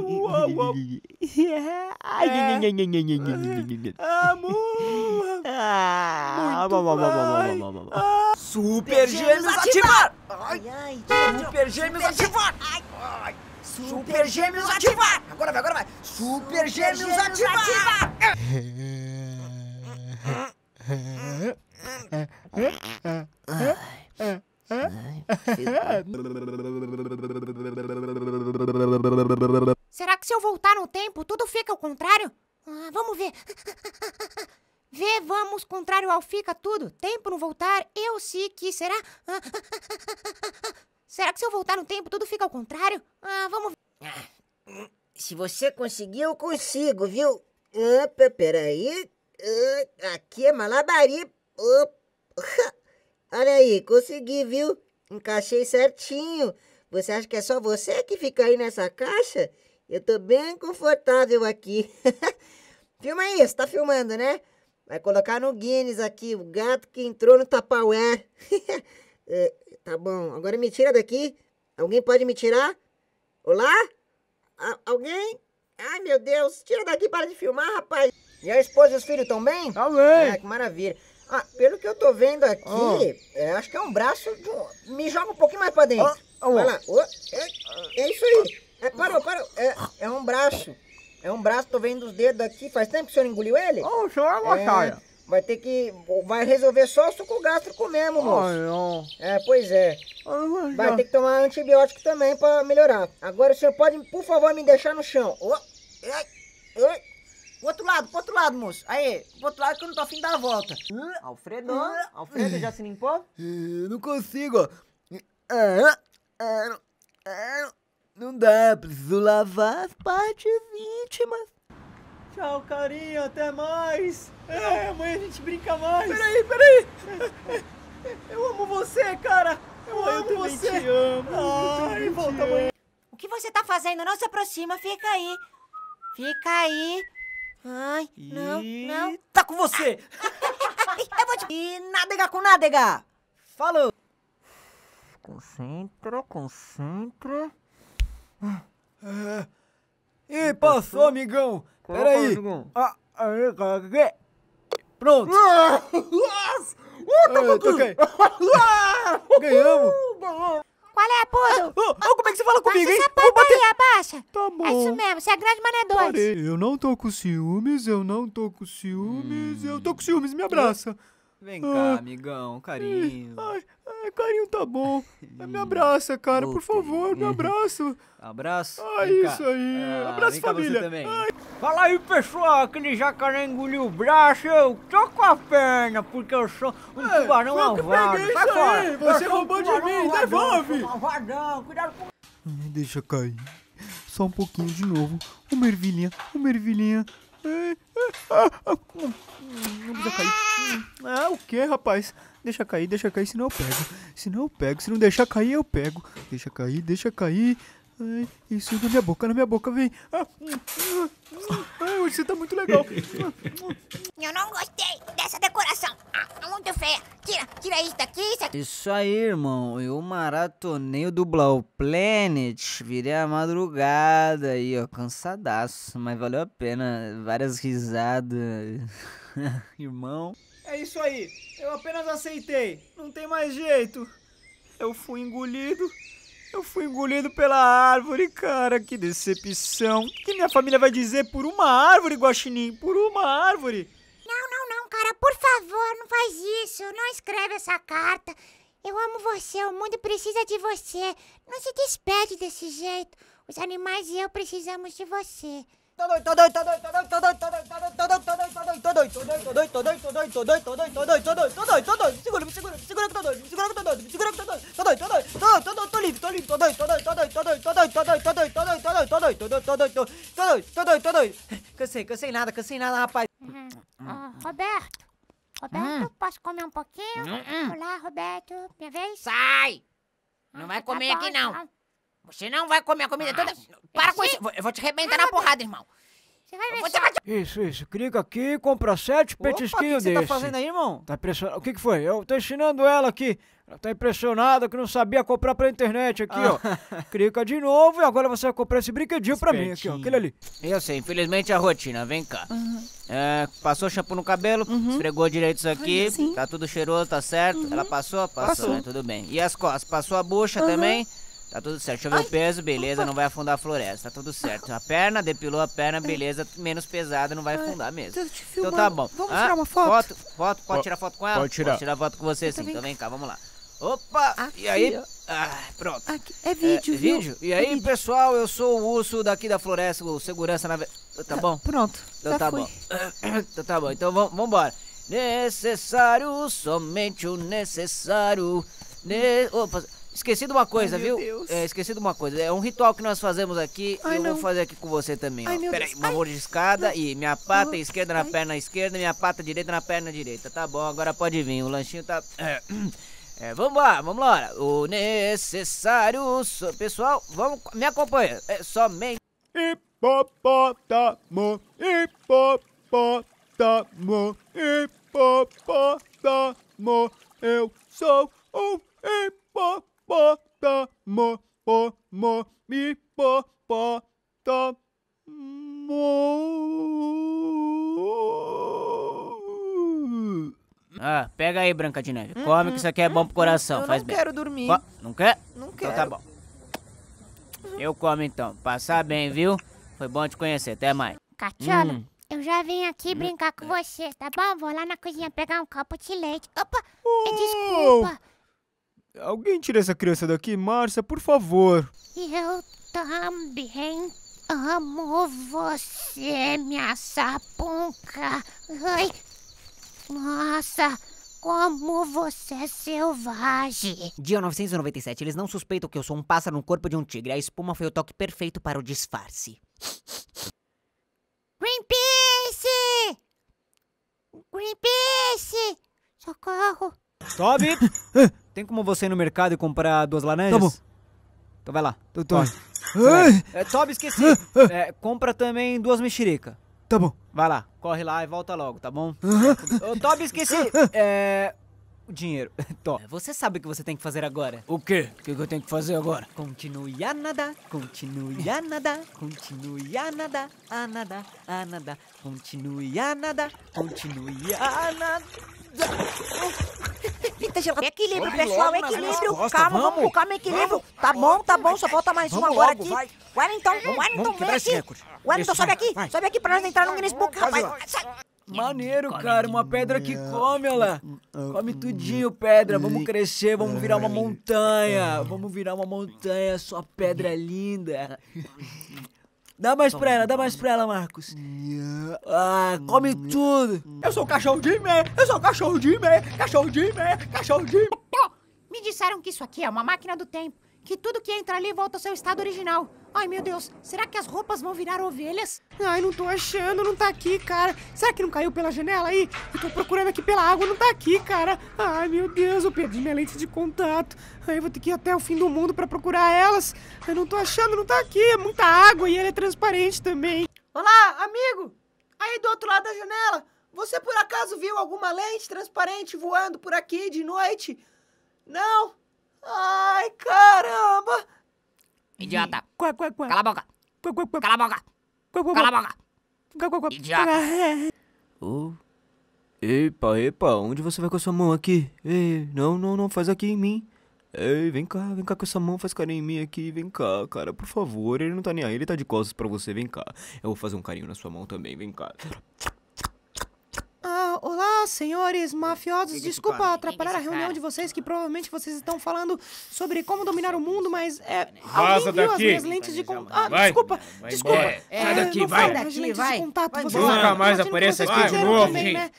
amo. Muito mais. Super Gêmeos ativar. Super Gêmeos ativar. Super Gêmeos ativar! Agora vai, agora vai! Super Gêmeos ativar! Será que se eu voltar no tempo, tudo fica ao contrário? Ah, vamos ver. Vê, vamos, contrário ao fica tudo. Tempo no voltar, eu sei que será. será que se eu voltar no tempo, tudo fica ao contrário? Ah, vamos ver. Se você conseguir, eu consigo, viu? Opa, peraí. Ah, aqui é malabarismo. Opa! Olha aí, consegui, viu? Encaixei certinho. Você acha que é só você que fica aí nessa caixa? Eu tô bem confortável aqui. Filma aí, você tá filmando, né? Vai colocar no Guinness aqui, o gato que entrou no Tupperware. É, tá bom, agora me tira daqui. Alguém pode me tirar? Olá? A alguém? Ai, meu Deus, tira daqui, para de filmar, rapaz. E a esposa e os filhos estão bem? Tá bem. Ah, que maravilha. Ah, pelo que eu tô vendo aqui, oh. é, acho que é um braço um... Me joga um pouquinho mais pra dentro. Oh. Vai lá. Oh. É, é, isso aí. É, parou, parou. É, é um braço. É um braço, tô vendo os dedos aqui. Faz tempo que o senhor engoliu ele? Oh, o senhor é uma é, Vai ter que... Vai resolver só o suco gástrico mesmo, moço. Oh, é, não. É, pois é. Oh, vai ter que tomar antibiótico também pra melhorar. Agora o senhor pode, por favor, me deixar no chão. Oh. Ai. É, é, Pro outro lado, pro outro lado, moço. Aí, pro outro lado que eu não tô afim da volta. Alfredo? Alfredo, já se limpou? Não consigo. É, é, é, não dá, preciso lavar as partes íntimas. Tchau, carinho, até mais. É, amanhã a gente brinca mais. Peraí, peraí. Eu amo você, cara. Eu, eu amo você. Eu te amo. Ai, volta amanhã. O que você tá fazendo? Não se aproxima, fica aí. Fica aí. Ai, e... não, não. Tá com você! Eu vou te... E nádega com nádega! Falou! Concentra, concentra. É. E passou, passou, amigão! Peraí! Ah, aí, caguei! Pronto! Yes! Uh, toquei! Ah! Ganhamos! Qual é, Pudo? Ah, como é que você fala comigo, hein? Abaixa essa pampa aí, abaixa. Tá bom. É isso mesmo, você é grande, mas não é eu não tô com ciúmes, eu não tô com ciúmes, hum. eu tô com ciúmes, me abraça. Eu... Vem ah, cá, ah, amigão, carinho. Ai, ai, carinho tá bom. me abraça, cara, por favor, me abraça. Abraço. Ah, isso cá. aí. Ah, abraço, família. também. Ai. Fala aí, pessoal, aquele jacaré engoliu o braço, eu tô com a perna, porque eu sou um é, tubarão avado. Sai isso fora. Aí, você roubou um de mim, devolve. Avadão, cuidado com... Deixa cair. Só um pouquinho de novo. o ervilhinha, o ervilhinha. Não precisa cair. Ah, o que, rapaz? Deixa cair, deixa cair, senão eu pego. Senão eu pego. Se não deixar cair, eu pego. Deixa cair, deixa cair. Ai, isso na minha boca, na minha boca, vem. Ah, ai, hoje você tá muito legal. Eu não gostei dessa decoração. Ah, tá muito feia. Tira, tira isso daqui, isso aqui. Isso aí, irmão. Eu maratonei o dublão Planet. Virei a madrugada aí, ó. Cansadaço, mas valeu a pena. Várias risadas. irmão. É isso aí. Eu apenas aceitei. Não tem mais jeito. Eu fui engolido. Eu fui engolido pela árvore, cara. Que decepção. O que minha família vai dizer por uma árvore, Guaxinim? Por uma árvore? Não, não, não, cara. Por favor, não faz isso. Não escreve essa carta. Eu amo você. O mundo precisa de você. Não se despede desse jeito. Os animais e eu precisamos de você. Tô doido, tô doido, tô doido, tô doido, tô doido, tô doido, tô doido, tô doido, tô doido, tô doido, tô doido, tô doido, tô doido, tô doido, tô doido, tô doido, tô doido, segura, me segura, me segura que tô doido, me segura que tô doido, me segura que tô doido, tô doido, tô doido, tô doido, tô doido, tô livre, tô livre, Roberto, Roberto, hum. posso comer um pouquinho? Hum, hum. Olá, Roberto, minha vez? Sai! Não ah, vai tá comer aqui não. Então. Você não vai comer a comida ah, toda. Para com isso. Eu vou te arrebentar na porrada, irmão. Você vai Isso, isso. Clica aqui, compra sete petisquinhos desse. O que, você tá fazendo aí, irmão? Tá impressionado. O que, que foi? Eu tô ensinando ela aqui. Ela tá impressionada que não sabia comprar pela internet aqui, ah. ó. Clica de novo e agora você vai comprar esse brinquedinho pra mim aqui, ó. Aquele ali. Eu sei, infelizmente é a rotina. Vem cá. Uhum. É, passou shampoo no cabelo, uhum. esfregou direito isso aqui. Ai, tá tudo cheiroso, tá certo. Uhum. Ela passou? Passou, passou. Né? tudo bem. E as costas? Passou a bucha também? Tá tudo certo. Deixa eu ver Ai. o peso, beleza, não vai afundar a floresta. Tá tudo certo. A perna, depilou a perna, é. beleza, menos pesada, não vai afundar mesmo. Então tá bom. Vamos tirar uma foto? Foto, foto, pode tirar foto com ela? Pode tirar. Pode tirar foto com você sim, então vem cá, vamos lá. Opa! Aqui, e aí? Ah, pronto. Aqui. É, é vídeo, é, Vídeo. E é aí, é vídeo. pessoal, eu sou o urso daqui da floresta, o segurança na... Tá ah, bom? Pronto, Então tá fui. bom. Então tá bom, então vamos embora. Necessário, somente o necessário. Ne... Opa... Esqueci de uma coisa, Ai, viu? É, esqueci de uma coisa. É um ritual que nós fazemos aqui Ai, eu não. vou fazer aqui com você também. Ai, ó. Peraí, uma mordiscada e minha pata esquerda na perna esquerda, minha pata direita na perna direita. Tá bom, agora pode vir. O lanchinho tá. É, é vamos lá, vamos lá. O necessário. So... Pessoal, vamos. Me acompanha. É somente. Hipopótamo, hipopótamo, hipopótamo. Eu sou mo, po, mo, mi, po, po, ta mo. Ah, pega aí, Branca de Neve. Come que isso aqui é bom pro coração, eu faz bem. Eu não quero dormir. Co não quer? Não quero. Então tá bom. Eu como então. Passar bem, viu? Foi bom te conhecer. Até mais. Catiano, hum. eu já vim aqui brincar com você, tá bom? Vou lá na cozinha pegar um copo de leite. Opa! Oh. Desculpa. Alguém tira essa criança daqui, Márcia, por favor. Eu também amo você, minha sapunca. Ai, nossa, como você é selvagem. Dia 997, eles não suspeitam que eu sou um pássaro no corpo de um tigre. A espuma foi o toque perfeito para o disfarce. Greenpeace! Greenpeace! Socorro! Sobe! Tem como você ir no mercado e comprar duas laranjas? Tá bom. Então vai lá. Tô, tô. Tá. É, Toby, esqueci. É, compra também duas mexericas. Tá bom. Vai lá, corre lá e volta logo, tá bom? Ô, Toby, esqueci. É. O dinheiro. Tó. É, você sabe o que você tem que fazer agora. O quê? O que eu tenho que fazer agora? Continue a nadar, continue a nadar, continue a nadar, a nadar, a nadar, continue a nadar, continue a nadar. Eita, gelada. É equilíbrio, pessoal, logo equilíbrio. costas, calma, vamos. vamos. calma, equilíbrio. Vamos. Tá bom, tá bom, só falta mais um agora logo, aqui. vai. Wellington, Wellington, vamos vem aqui. recorde. Wellington, Isso, sobe vai, aqui, vai. sobe aqui pra nós entrar no Guinness Book, rapaz. Maneiro, cara, uma pedra que come, olha lá. Hum, hum, come hum, tudinho, pedra. Vamos crescer, vamos virar uma montanha. Vamos virar uma montanha, sua pedra linda. Dá mais pra ela, dá mais pra ela, Marcos. Ah, come tudo. Eu sou o cachorro de mer, eu sou o cachorro de mer, cachorro de mer, cachorro de Me disseram que isso aqui é uma máquina do tempo que tudo que entra ali volta ao seu estado original. Ai, meu Deus, será que as roupas vão virar ovelhas? Ai, não tô achando, não tá aqui, cara. Será que não caiu pela janela aí? Eu tô procurando aqui pela água, não tá aqui, cara. Ai, meu Deus, eu perdi minha lente de contato. Ai, vou ter que ir até o fim do mundo para procurar elas. Eu não tô achando, não tá aqui. É muita água e ela é transparente também. Olá, amigo! Aí do outro lado da janela, você por acaso viu alguma lente transparente voando por aqui de noite? Não? Ai, caramba! Idiota! Quá, quá, quá. Cala a boca! Cala a boca! Cala a boca! Idiota! Oh. Epa, epa, onde você vai com a sua mão aqui? Ei, não, não, não, faz aqui em mim. Ei, vem cá, vem cá com essa mão, faz carinho em mim aqui, vem cá, cara, por favor. Ele não tá nem aí, ele tá de costas pra você, vem cá. Eu vou fazer um carinho na sua mão também, vem cá. Olá, senhores mafiosos. Desculpa atrapalhar a reunião de vocês, que provavelmente vocês estão falando sobre como dominar o mundo, mas é. Vaza alguém viu daqui. as minhas lentes de contato. Ah, vai. desculpa, vai desculpa. É, sai é, daqui, não vai. Daqui, vai. contato. Vai. Nunca mais apareça aqui de novo. Também, né?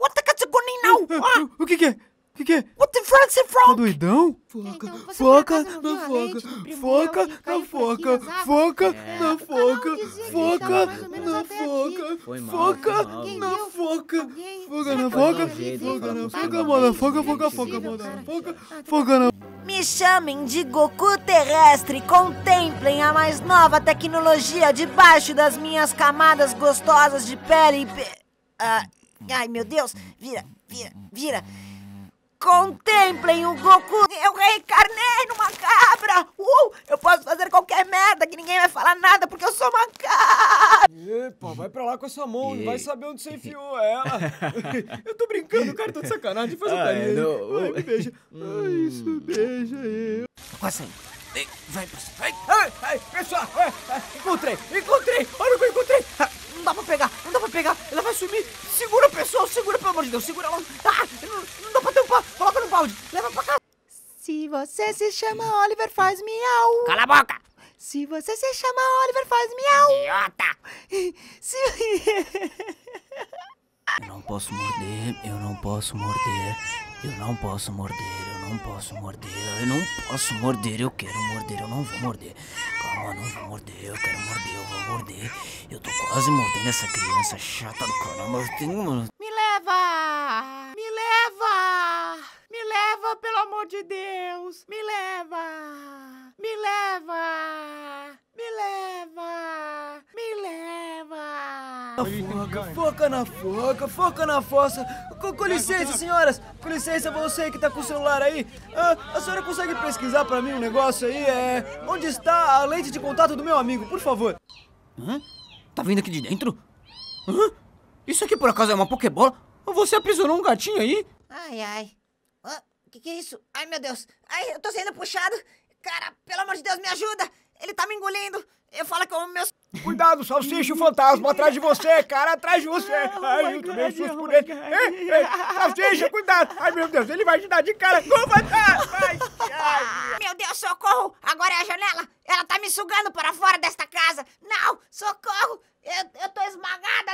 What the cat's going now? Ah, o que que é? Que que é? What the Frank's and Frank? Tá doidão? Foca, então, foca, na foca, foca, na foca, foca, na foca, foca, na foca, foca, na foca, foca na foca, foca na foca, moda, foca, foca, foca, moda, foca, foca na... Me chamem de Goku Terrestre, contemplem a mais nova tecnologia debaixo das minhas camadas gostosas de pele e... Ah, ai, meu Deus, vira, vira, vira. Contemplem o Goku! Eu reencarnei numa cabra! Uh, eu posso fazer qualquer merda que ninguém vai falar nada porque eu sou uma cabra! Epa, vai pra lá com essa mão, não vai saber onde você enfiou ela! eu tô brincando, o cara tá de sacanagem, faz um carinho! Ai, me beija! Ai, isso, hum. beija eu! aí! vai, vai! Ai, ai, pessoal! Ai, é, é, encontrei, encontrei! Olha o que eu encontrei! não dá pra pegar, não dá pra pegar, ela vai sumir. Segura, pessoal, segura, pelo amor de Deus, segura ela. Ah, não, não dá pra tampar, coloca no balde, leva pra casa. Se você se chama Oliver, faz miau. Cala a boca. Se você se chama Oliver, faz miau. Idiota. Se... eu não posso morder, eu não posso morder, eu não posso morder, eu não posso morder, eu não posso morder, eu quero morder, eu não vou morder mano, eu vou morder, eu quero morder, eu vou morder. Eu tô quase mordendo essa criança chata do caramba. Eu tenho, Me leva! leva! Me leva, pelo amor de Deus! Me leva! Me leva! Me leva! Me leva! Foca, foca na foca, foca na fossa! Com, com licença, senhoras! Com licença, você que tá com o celular aí! Ah, a senhora consegue pesquisar pra mim um negócio aí? É. Onde está a lente de contato do meu amigo, por favor? Hã? Tá vindo aqui de dentro? Hã? Isso aqui por acaso é uma Pokébola? Você aprisionou um gatinho aí? Ai, ai. O que, que é isso? Ai, meu Deus. Ai, eu tô sendo puxado. Cara, pelo amor de Deus, me ajuda. Ele tá me engolindo. Eu falo com meu... Cuidado, salsicha o fantasma atrás de você, cara, atrás de você. Ah, oh, ai, eu tomei um susto oh por ele. Ei, ei, salsicha, cuidado. Ai, meu Deus, ele vai te dar de cara Como vai dar? Ai, ai. Meu Deus, socorro. Agora é a janela. Ela tá me sugando para fora desta casa. Não, socorro. Eu, eu tô esmagada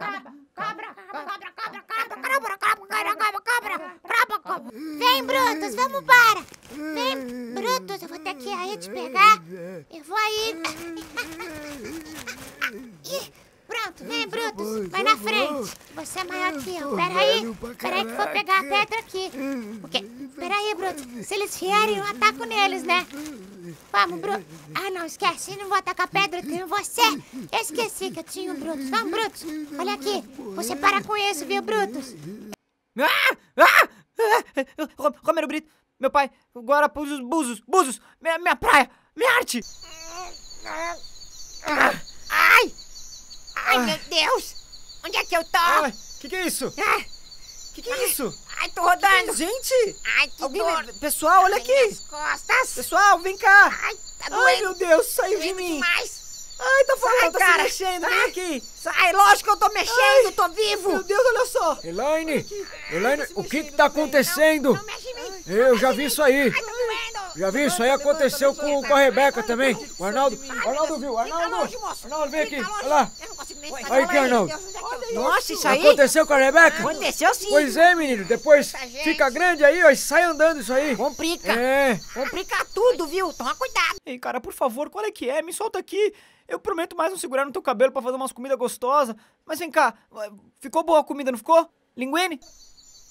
Cabra, cobra cobra cobra cobra cobra cobra cobra cobra cobra, Vem, Brutus, vamos para. Vem, Brutus, eu vou ter que ir aí te pegar. Eu vou aí. pronto, vem, Brutus, vai na frente. Você é maior que eu. Peraí, peraí que vou pegar a pedra aqui. Porque, peraí, Brutus, se eles vierem, eu ataco neles, né? Vamos, Bruto. Ah, não, esquece. Não vou atacar pedra, tem você. Eu esqueci que eu tinha o Brutus. Vamos, Brutus. Olha aqui. Você para com isso, viu, Brutus? Ah! Ah! ah! Romero Brito, meu pai, agora pus os buzos buzos, minha, minha praia, minha arte. Ah! Ai! Ai, meu Deus! Onde é que eu tô? O que, que é isso? Ah! Que que é isso? Ai, tô rodando. Que gente! Ai, que Alguém dor. Me... Pessoal, olha aqui. costas. Pessoal, vem cá. Ai, tá doendo. Ai, meu Deus, saiu de mim. Demais. Ai, tá falando, tá cara. se mexendo. Vem aqui. Sai, lógico que eu tô mexendo, Ai, tô vivo! Meu Deus, olha só! Elaine! Aqui. Elaine, o que que tá acontecendo? Não mexe em mim! Eu já vi isso aí! Já vi isso aí aconteceu com, com a Rebeca também. O Arnaldo. Arnaldo viu, Arnaldo! Arnaldo, vem aqui! Olha lá! Olha aqui, Arnaldo! É Nossa, isso aí! Aconteceu com a Rebeca? Aconteceu sim! Pois é, menino, depois fica grande aí, ó, e sai andando isso aí! Complica! É! Complica tudo, viu? Toma cuidado! Ei, cara, por favor, qual é que é? Me solta aqui! Eu prometo mais não segurar no teu cabelo pra fazer umas comidas gostosas gostosa. Mas vem cá, ficou boa a comida, não ficou? Linguine?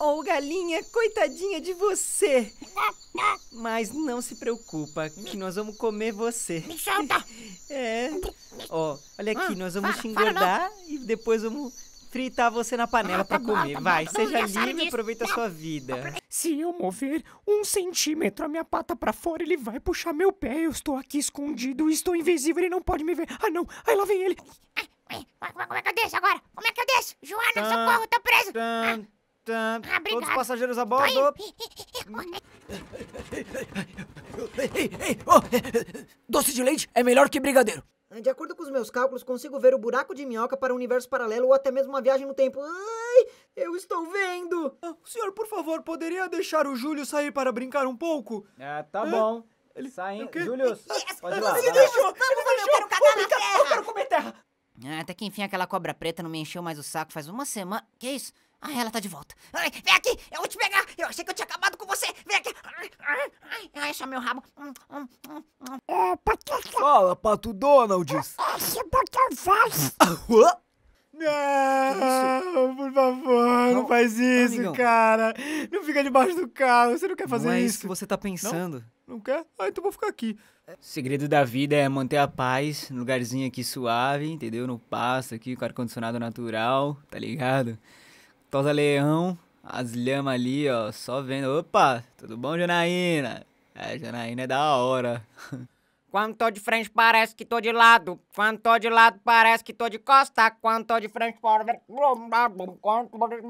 Oh, galinha, coitadinha de você. Mas não se preocupa, que nós vamos comer você. Me solta! É. Ó, oh, olha aqui, ah, nós vamos te engordar e depois vamos fritar você na panela ah, tá para comer. Tá Vai, tá seja livre e aproveita a sua vida. Se eu mover um centímetro a minha pata para fora, ele vai puxar meu pé. Eu estou aqui escondido, estou invisível, ele não pode me ver. Ah, não! Aí lá vem ele. Ah, é, é, como é que eu deixo agora? Como é que eu deixo? Joana, socorro, tô preso! Tum, tum. Ah, obrigado. Ah, Todos os passageiros a bordo! Doce de leite é melhor que brigadeiro. De acordo com os meus cálculos, consigo ver o buraco de minhoca para um universo paralelo ou até mesmo uma viagem no tempo. Ai, eu estou vendo! Ah, senhor, por favor, poderia deixar o Júlio sair para brincar um pouco? Ah, tá é. bom. Ele... Saindo. Júlio, pode ir lá. Ele deixou! Vamos, vamos, eu quero cagar na terra! Eu quero comer terra! Ah, até que enfim aquela cobra preta não me encheu mais o saco faz uma semana. Que é isso? Ah, ela tá de volta. Ai, vem aqui, eu vou te pegar. Eu achei que eu tinha acabado com você. Vem aqui. Ai, ai, ai achar meu rabo. Ô, hum, hum, hum, é, Patrick. Fala, Pato Donalds. É, esse botão faz. Não, por favor, não, não faz isso, cara. Não fica debaixo do carro, você não quer fazer isso. Não é isso, isso que você tá pensando. Não, não quer? Ah, então vou ficar aqui. O segredo da vida é manter a paz, no lugarzinho aqui suave, entendeu? No pasto aqui, com ar-condicionado natural, tá ligado? Tosa leão, as lhamas ali, ó, só vendo. Opa, tudo bom, Janaína? É, Janaína é da hora. Quando tô de frente parece que tô de lado. Quando tô de lado parece que tô de costa. Quando tô de frente parece que tô de costa. Quando tô de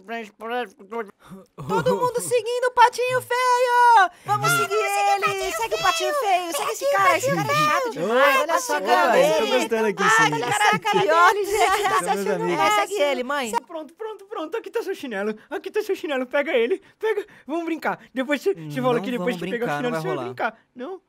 frente parece que tô de... Todo mundo seguindo o Patinho Feio! Vamos seguir ele! Segue o Patinho Feio! Segue esse cara! Esse cara é chato demais! Olha só cara Tô gostando aqui, sim! cara gente! Segue ele, mãe! Pronto, pronto, pronto! Aqui tá seu chinelo! Aqui tá seu chinelo! Pega ele! Pega! Vamos brincar! brincar. Depois você, você falou que depois que pegar o chinelo, você vai brincar. Não?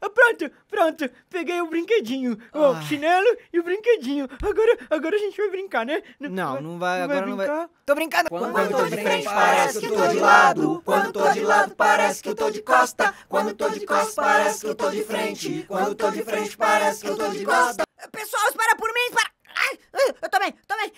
Ah, pronto, pronto, peguei o brinquedinho. O ah. chinelo e o brinquedinho. Agora, agora a gente vai brincar, né? Não, não, não vai, não agora vai não vai. Tô brincando. Quando, Quando tô de frente parece que eu tô de lado. Quando tô de lado parece que eu tô de costa. Quando tô de costa parece que eu tô de frente. Quando tô de frente parece que eu tô de costa. Pessoal, espera por mim, espera. Ai, uh, eu tô bem, tô bem.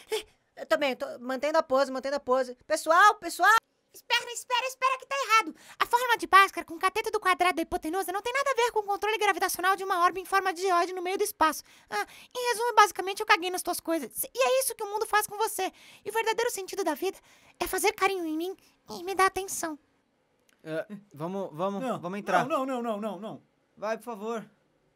Eu tô bem, tô mantendo a pose, mantendo a pose. Pessoal, pessoal. Espera, espera, espera que tá errado. A forma de Bhaskara com cateto do quadrado da hipotenusa não tem nada a ver com o controle gravitacional de uma orbe em forma de geóide no meio do espaço. Ah, em resumo, basicamente eu caguei nas tuas coisas. E é isso que o mundo faz com você. E o verdadeiro sentido da vida é fazer carinho em mim e me dar atenção. Uh, vamos, vamos, não, vamos entrar. Não, não, não, não, não, Vai, por favor.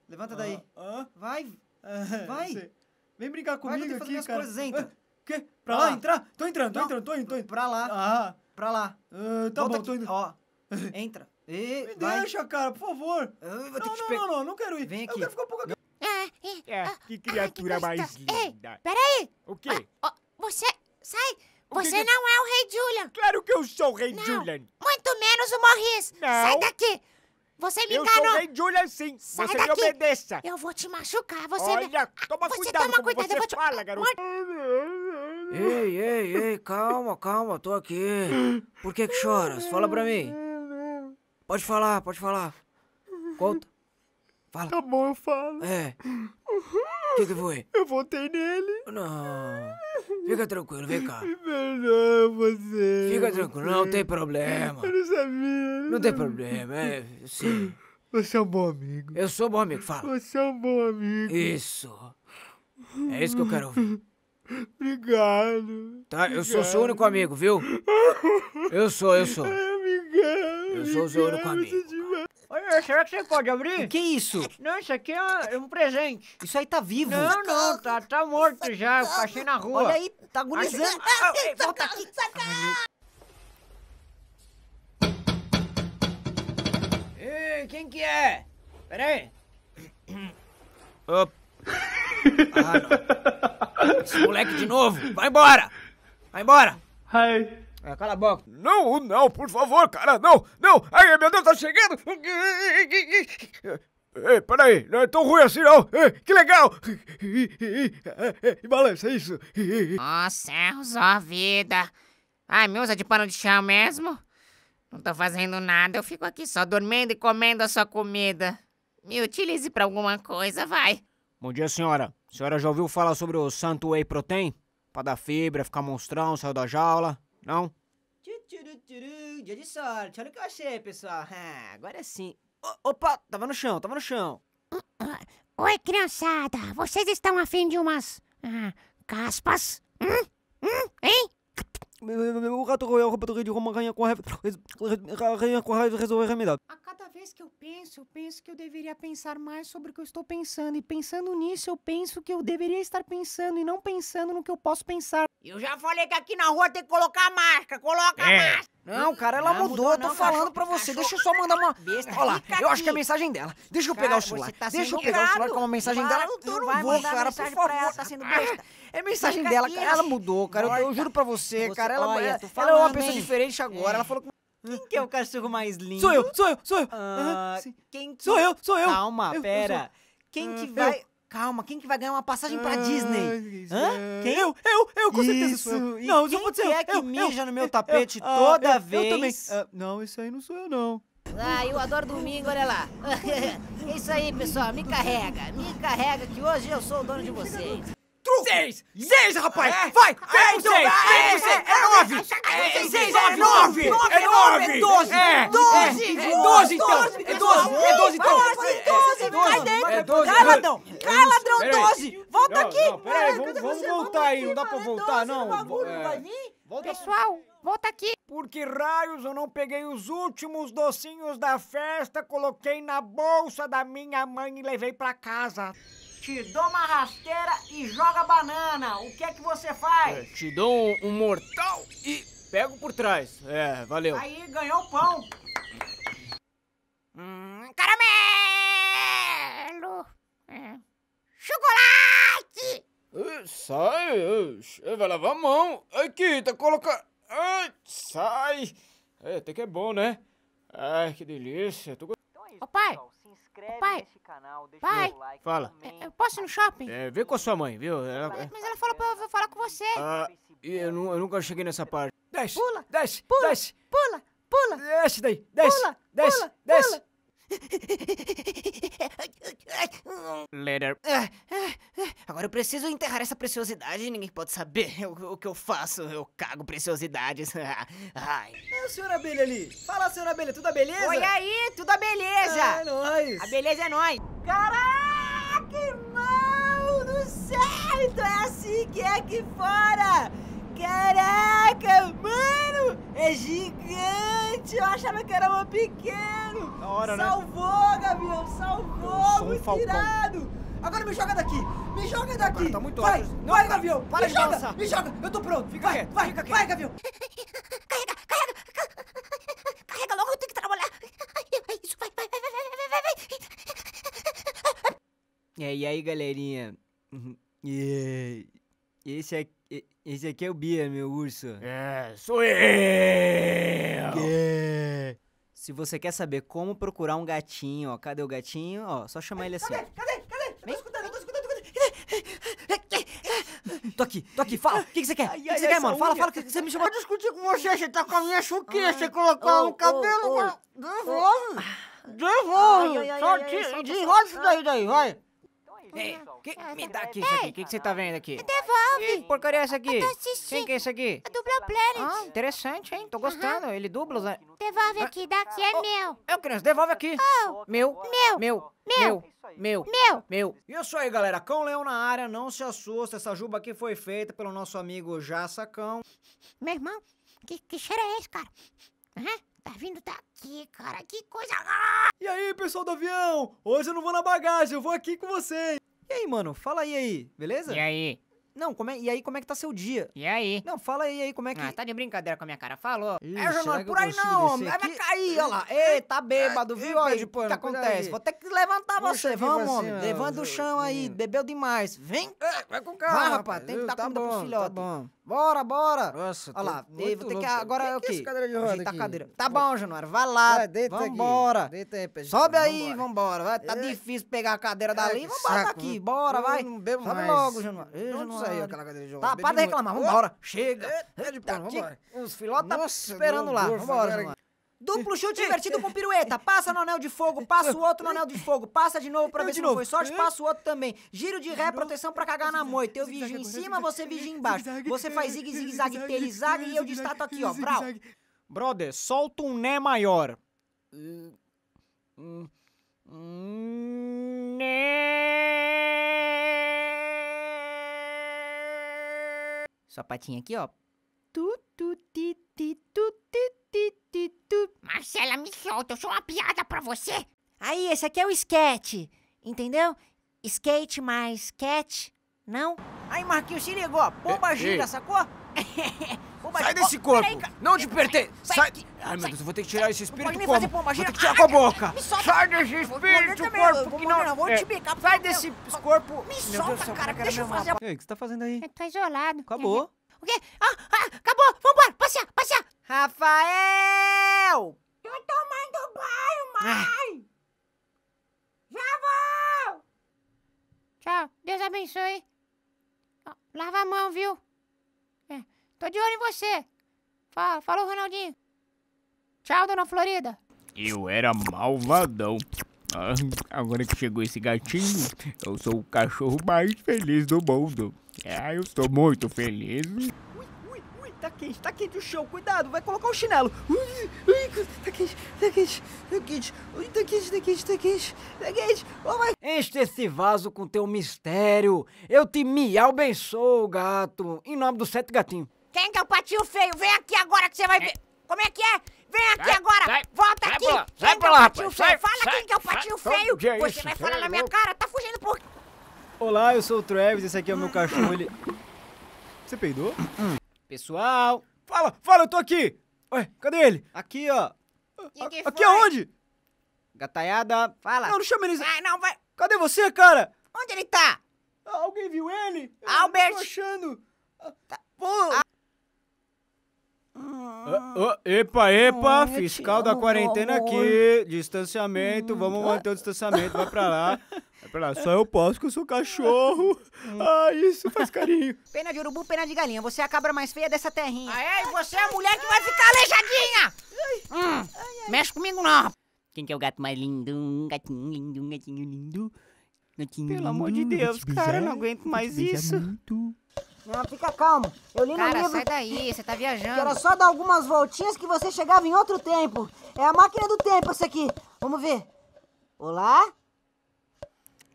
Levanta daí. Uh, uh, vai. É, vai. Vem brincar comigo vai, aqui, cara. coisas, entra. Uh, quê? Pra, pra lá, lá, entrar? Tô entrando, tô não, entrando, tô indo, tô indo. Pra lá. Ah pra lá. Uh, tá Volta bom, tô indo. Ó, entra. E, Me vai. deixa, cara, por favor. Ah, eu vou não, não, não, não, não quero ir. Vem aqui. Eu quero ficar um pouco aqui. Ah, é, é, é ah, que criatura ah, que mais linda. Ei, peraí. O quê? Ah, oh, você, sai. você que não é o Rei Julian. Claro que eu sou o Rei não, Julian. Muito menos o Morris. Não. Sai daqui. Você me enganou. Eu sou o Rei Julian, sim. Sai você daqui. me obedeça. Eu vou te machucar. Você Olha, me... toma você cuidado toma cuidado, você eu vou te... fala, garoto. Mor Ei, ei, ei, calma, calma, tô aqui. Por que que choras? Fala pra mim. Pode falar, pode falar. Conta. Fala. Tá bom, eu falo. É. O que que foi? Eu voltei nele. Não. Fica tranquilo, vem cá. Me perdoa, você. Fica tranquilo, não tem problema. Eu não sabia. Não, tem problema, é, sim. Você é um bom amigo. Eu sou um bom amigo, fala. Você é um bom amigo. Isso. É isso que eu quero ouvir. Obrigado. Tá, obrigado. eu sou seu único amigo, viu? Eu sou, eu sou. É, obrigado. Eu sou seu único amigo. Olha, será que você pode abrir? O que é isso? Não, isso aqui é um é presente. Isso aí tá vivo. Não, não, tá, tá morto já. Eu achei na rua. Olha aí, tá agonizando. Achei... Ah, ah, ah, volta aqui. Ei, quem que é? Peraí. Opa. Ah, não. Esse moleque de novo. Vai embora. Vai embora. Ai. É, cala a boca. Não, não, por favor, cara, não, não. Ai, meu Deus, tá chegando. Ei, peraí, não é tão ruim assim não. Ei, que legal. Balança é isso. Nossa, é, só vida. Ai, me usa de pano de chão mesmo? Não tô fazendo nada, eu fico aqui só dormindo e comendo a sua comida. Me utilize pra alguma coisa, vai. Bom dia, senhora. A senhora já ouviu falar sobre o Santo Whey Protein? Pra dar fibra, ficar monstrão, sair da jaula, não? dia de sorte. Olha o que eu achei, pessoal. agora sim. opa, tava no chão, tava no chão. Oi, criançada. Vocês estão afim de umas... Ah, caspas? Hum? Hum? Hein? O gato roeu a roupa do rei de Roma, rainha com raiva, rainha com raiva resolveu remedar. A cada vez que eu penso, eu penso que eu deveria pensar mais sobre o que eu estou pensando. E pensando nisso, eu penso que eu deveria estar pensando e não pensando no que eu posso pensar. Eu já falei que aqui na rua tem que colocar máscara, coloca é. máscara. Não, cara, ela não, mudou, mudou tô não, falando cachorro, pra você. Cachorro, deixa eu só mandar uma. Tá besta, Olha lá, eu acho que é a mensagem dela. Deixa eu cara, tá pegar o celular. Tá deixa eu pegar errado. o celular é com a mensagem dela. eu não, cara, por favor. Ela, tá sendo besta. É mensagem Fica dela, aqui, cara. Ela mudou, cara. Eu, eu, juro pra você, você cara. Ela, olha, é ela é uma pessoa hein? diferente agora. É. Ela falou que. Quem que é o cachorro mais lindo? Sou eu, sou eu, sou eu. Uh, quem que... Sou eu, sou eu. Calma, pera. Quem ah, que vai. Calma, quem que vai ganhar uma passagem pra Disney? Hã? Quem? Eu, eu, eu, com certeza isso. sou eu. Não, isso não quem é que eu, mija eu, no meu tapete ah, eu, toda eu, vez? Eu também. Ah, não, isso aí não sou eu, não. Ah, eu adoro domingo, olha lá. é isso aí, pessoal, me carrega, me carrega que hoje eu sou o dono de vocês. Truco! Seis! Seis, rapaz! É. Vai! Ah, é Vem é, com seis! É, é, é, nove seis! É nove! É nove! É nove! É doze! É doze! É doze, então! É doze! É doze, então! É doze! Cai dentro! Cai, ladrão! Cai, ladrão! Doze! Volta aqui! vamos voltar aí, não dá pra voltar, não? Pessoal, volta aqui! Por que raios eu não peguei os últimos docinhos da festa, coloquei na bolsa da minha mãe e levei pra casa? te dou uma rasteira e joga banana. O que é que você faz? É, te dou um, um, mortal e pego por trás. É, valeu. Aí ganhou pão. Hum, caramelo! É. Chocolate! sai! Uh, vai lavar a mão! Aqui, tá colocando. sai! É, até que é bom, né? Ai, que delícia! Tô Ô pai! Ô pai! Canal, pai! Like, Fala. É, eu posso ir no shopping? É, vem com a sua mãe, viu? Ela... mas ela falou pra eu falar com você. Ah, eu, eu nunca cheguei nessa parte. Desce! Pula! Desce! Pula! Desce! Pula! Pula! Desce daí! Desce! Pula, desce! Pula, desce! Pula, desce. Later. Ah, ah, ah. Agora eu preciso enterrar essa preciosidade e ninguém pode saber o, o, que eu faço. Eu cago preciosidades. Ai. É o senhor abelha ali. Fala, senhor abelha, tudo a beleza? Oi aí, tudo a beleza. é nóis. A beleza é nóis. Caraca, irmão do céu! Então é assim que é aqui fora! Caraca, mano! É gigante! Eu achava que era um pequeno! Da hora, salvou, né? Salvou! Muito um Agora me joga daqui! Me joga daqui! Agora tá muito vai! Alto. Não, vai, Gavião! Para me joga! Me joga! Eu tô pronto! Fica vai, quieto! Vai, fica vai, Gavião! Carrega! Carrega! Carrega logo! Eu tenho que trabalhar! Isso! Vai, vai, vai, vai, vai, vai! vai. É, e aí, galerinha? Uhum. aí? Esse aqui, é, esse aqui é o Bia, meu urso. É, sou eu! Yeah. Se você quer saber como procurar um gatinho, ó, cadê o gatinho? Ó, só chamar ele assim. Cadê? Cadê? Cadê? Eu tô escutando, eu tô escutando, Tô aqui, tô aqui, fala, o que, que você quer? O que, que, você quer, mano? Fala, fala, que você me chamou. Eu discutir com você, você tá com a minha chuquinha, você colocou um cabelo... Devolve! Devolve! Só desenrola isso daí, daí, vai! Ei, que, ah, tá me dá aqui isso aqui. O que, que você tá vendo aqui? Devolve. Que porcaria é essa aqui? Eu tô assistindo. Quem que é isso aqui? A é Dubla Planet. Ah, interessante, hein? Tô gostando. Ele dubla os... Devolve aqui. Dá aqui. É ah, oh. meu. É, o criança. Devolve aqui. Oh. Meu. Meu. Meu. Meu. Meu. Meu. Meu. E isso aí, galera. Cão Leão na área. Não se assusta. Essa juba aqui foi feita pelo nosso amigo Jaça Cão. Meu irmão, que, que cheiro é esse, cara? Aham. Tá vindo daqui, cara. Que coisa. E aí, pessoal do avião? Hoje eu não vou na bagagem, eu vou aqui com vocês. E aí, mano? Fala aí aí, beleza? E aí? Não, como é, e aí como é que tá seu dia? E aí? Não, fala aí aí como é que... Ah, tá de brincadeira com a minha cara, falou. Ixi, é, Jornal, por aí não, homem, é, vai cair, olha lá. Ei, tá bêbado, viu? Olha o que acontece, aí. vou ter que levantar Puxa, você, vamos, homem. Levanta o chão aí, bebeu demais, vem. Vai com calma. Vai, rapaz, tem que dar tá comida bom, Tá bom. Bora, bora! Nossa, Olha lá, muito vou ter que agora é o é quê? Cadeira de roda tá aqui? cadeira. Tá bom, Januário, vai lá. Vai, deita vambora. Aqui. Deita aí, Pedro. Sobe aí, vambora. Vai, tá é. difícil pegar a cadeira dali. É, vambora daqui, tá bora, vai. Não bebo Sobe mais. logo, Januário. Ei, Januário. saiu aquela cadeira de tá, roda? Tá, para de reclamar, vambora. Chega. É, de porra, vambora. Os filhotes tá esperando lá. Vambora, Januário. Duplo chute invertido com pirueta. Passa no anel de fogo, passa o outro no anel de fogo, passa de novo pra ver se não foi sorte, passa o outro também. Giro de ré, proteção pra cagar na moita. Eu vigio em cima, você vigia embaixo. Você faz zigue, zigue, zague, tele, zague e eu destato aqui, ó. Brau. Brother, solta um né maior. Né. Sapatinho aqui, ó. Tu, tu, ti, ti, tu, ti, Marcela, me solta, eu sou uma piada pra você. Aí, esse aqui é o skate, entendeu? Skate mais cat, não? Aí, Marquinhos, se ligou, bomba gira, sacou? Sai desse corpo! Peraí, não te pertence! Sai! sai, Ai, meu Deus, eu vou ter que tirar esse espírito como? Fazer pomba, vou ter que tirar com a boca! Sai desse espírito, do corpo, que não... Vou é. te bicar, sai desse corpo! Me solta, cara, é deixa eu fazer... o que você tá fazendo aí? Eu tô isolado. Acabou o quê? Ah, ah, acabou, vambora, passear, passear. Rafael! Tô tomando banho, ah. mãe! Ah. Já vou! Tchau, Deus abençoe. Ah, lava a mão, viu? É. Tô de olho em você. Fala, falou, Ronaldinho. Tchau, dona Florida. Eu era malvadão. Ah, agora que chegou esse gatinho, eu sou o cachorro mais feliz do mundo. Ah, eu estou muito feliz. Ui, ui, ui, tá quente, tá quente o chão, cuidado, vai colocar o chinelo. Ui, ui, tá quente, tá quente, tá quente, ui, tá quente, tá quente, tá quente, tá quente. Oh, my... Enche esse vaso com teu mistério. Eu te miau abençoo, gato, em nome do sete gatinho. Quem que é o patinho feio? Vem aqui agora que você vai é. ver. Como é que é? Vem aqui sai, agora! Sai, Volta sai aqui! Pra lá, sai pra é lá, rapaz! Sai, Fala quem que é o patinho feio! Você vai falar é na minha cara, tá fugindo por... Olá, eu sou o Travis, esse aqui é o meu cachorro, ele... Você peidou? Pessoal! Fala, fala, eu tô aqui! Ué, cadê ele? Aqui, ó. aqui aonde? Gataiada. Fala. Não, não chama ele. Ah, não, vai. Cadê você, cara? Onde ele tá? alguém viu ele? Eu Albert. Eu não tô achando. Tá. Pô. Ah. Oh, oh, epa, epa, oh, fiscal da quarentena aqui. Distanciamento, hum, vamos manter o distanciamento. Vai pra lá. Vai pra lá. Só eu posso que eu sou cachorro. Hum. Ah, isso, faz carinho. Pena de urubu, pena de galinha. Você é a cabra mais feia dessa terrinha. Ah, é? E você é a mulher que vai ficar aleijadinha! Hum, mexe comigo não. Quem que é o gato mais lindo? Gatinho lindo, gatinho lindo. Gatinho Pelo lindo, amor de Deus, cara, eu não aguento mais isso. Muito. Não, fica calmo. Eu li Cara, no livro... sai daí, você tá viajando. era só dar algumas voltinhas que você chegava em outro tempo. É a máquina do tempo essa aqui. Vamos ver. Olá?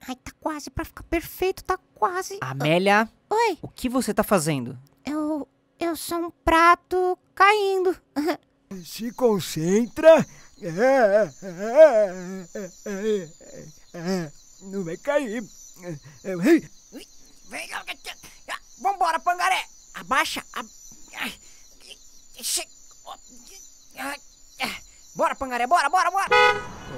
Ai, tá quase pra ficar perfeito, tá quase. Amélia? oi? O que você tá fazendo? Eu... eu sou um prato caindo. Se concentra. É, é, é, Não vai cair. Vem, Vambora, pangaré! Abaixa! Ab... Bora, pangaré, bora, bora, bora!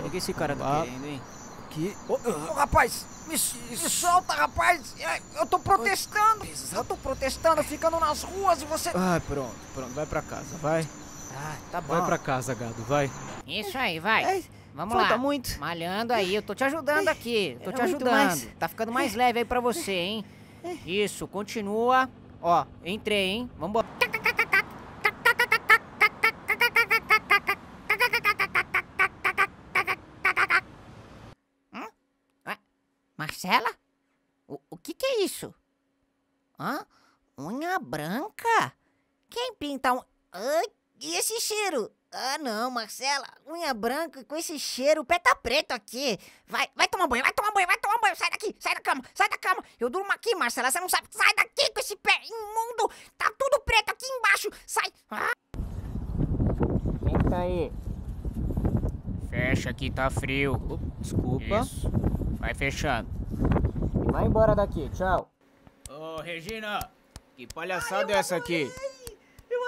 O que esse cara tá querendo, hein? Que? Ô, oh, oh, rapaz, me, me, solta, rapaz! Eu tô protestando! Eu tô protestando, ficando nas ruas e você. Ah, pronto, pronto, vai pra casa, vai. Ah, tá bom. Vai pra casa, gado, vai. Isso aí, vai. Vamos Vamos Falta lá. muito. Malhando aí, eu tô te ajudando aqui. Tô Era te ajudando. Tá ficando mais leve aí pra você, hein? Isso, continua. Ó, entrei, hein? Vamos Marcela? O, o que, que é isso? Hã? Unha branca? Quem pinta um... Ai, e esse cheiro? Ah, não, Marcela, unha branca com esse cheiro, o pé tá preto aqui. Vai, vai tomar banho, vai tomar banho, vai tomar banho, sai daqui, sai da cama, sai da cama. Eu durmo aqui, Marcela, você não sabe, sai daqui com esse pé imundo, tá tudo preto aqui embaixo, sai. Ah. Senta aí. Fecha aqui, tá frio. desculpa. Isso. Vai fechando. Vai embora daqui, tchau. Ô, Regina, que palhaçada Ai, é essa aqui?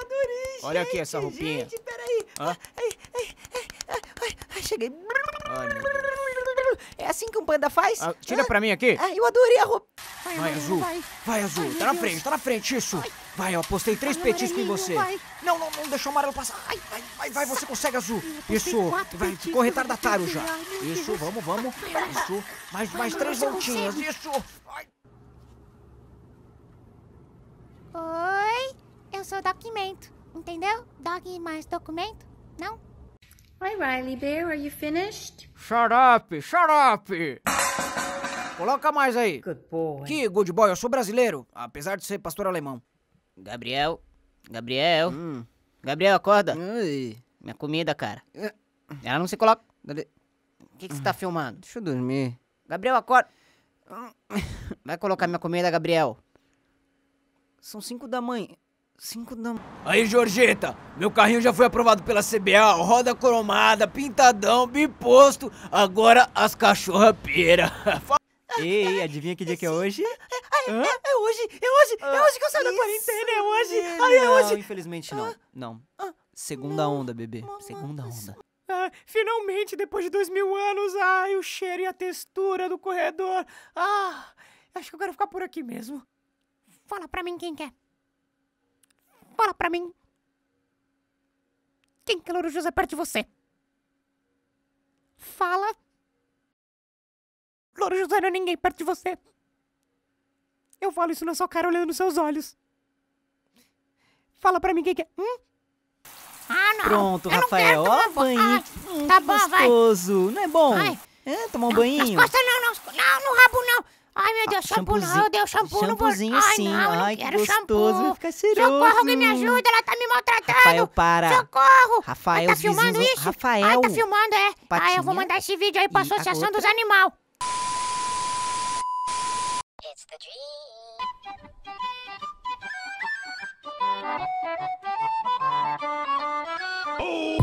adorei, Olha gente, aqui essa roupinha. Gente, peraí. Hã? Ai, ah, ai, ai, ai, ai, cheguei. é assim que um panda faz? Ah, tira ah, pra mim aqui. Ah, eu adorei a roupa. Vai, vai Azul. Vai, vai Azul. Ai, tá na Deus. frente, tá na frente, isso. Ai. Vai, eu apostei três ai, petiscos em você. Vai. Não, não, não, deixa o amarelo passar. Ai, vai, vai, vai, você consegue, Azul. Isso, vai, ficou retardatário já. Isso, vamos, vamos. Isso, mais, mais três voltinhas, isso. Ai. Oi? eu sou documento, entendeu? Dog mais documento, não? Oi, Riley Bear, are you finished? Shut up, shut up! Coloca mais aí. Good boy. Que good boy, eu sou brasileiro, apesar de ser pastor alemão. Gabriel, Gabriel, hum. Gabriel, acorda. Minha comida, cara. É. Ela não se coloca. O que você tá filmando? Deixa eu dormir. Gabriel, acorda. Vai colocar minha comida, Gabriel. São cinco da manhã. 5 da Aí, Jorgeta, meu carrinho já foi aprovado pela CBA, roda cromada, pintadão, biposto, agora as cachorra pera. ei, adivinha que dia que é hoje? É, é, é, é hoje, é hoje, é ah, é hoje que eu saio da quarentena, é hoje, ai, é hoje. Não, infelizmente não, ah, não. Ah, segunda onda, bebê, segunda onda. Ah, finalmente, depois de dois mil anos, ai, o cheiro e a textura do corredor. Ah, acho que eu quero ficar por aqui mesmo. Fala pra mim quem quer. Fala pra mim. Quem calorujos é perto de você? Fala. Louro José não é ninguém perto de você. Eu falo isso na sua cara olhando nos seus olhos. Fala pra mim quem que é. Hum? Ah, não. Pronto, Rafael. Ó, banho. Hum, tá bom, gostoso. Vai. Não é bom? Vai. É, tomar um não, banho? Nas costas não, não. Não, no rabo não. Ai, meu ah, Deus, ah, shampoo não, deu shampoo no bolso. Ai, sim. não, Ai, não quero shampoo. Fica cheiroso. Socorro, alguém me ajuda, ela tá me maltratando. Rafael, para. Socorro. Tá Rafael, ela tá filmando vizinhos... isso? Rafael. Ai, tá filmando, é. Patinha. Ai, eu vou mandar esse vídeo aí pra e Associação outra... dos Animais. It's the dream. Oh!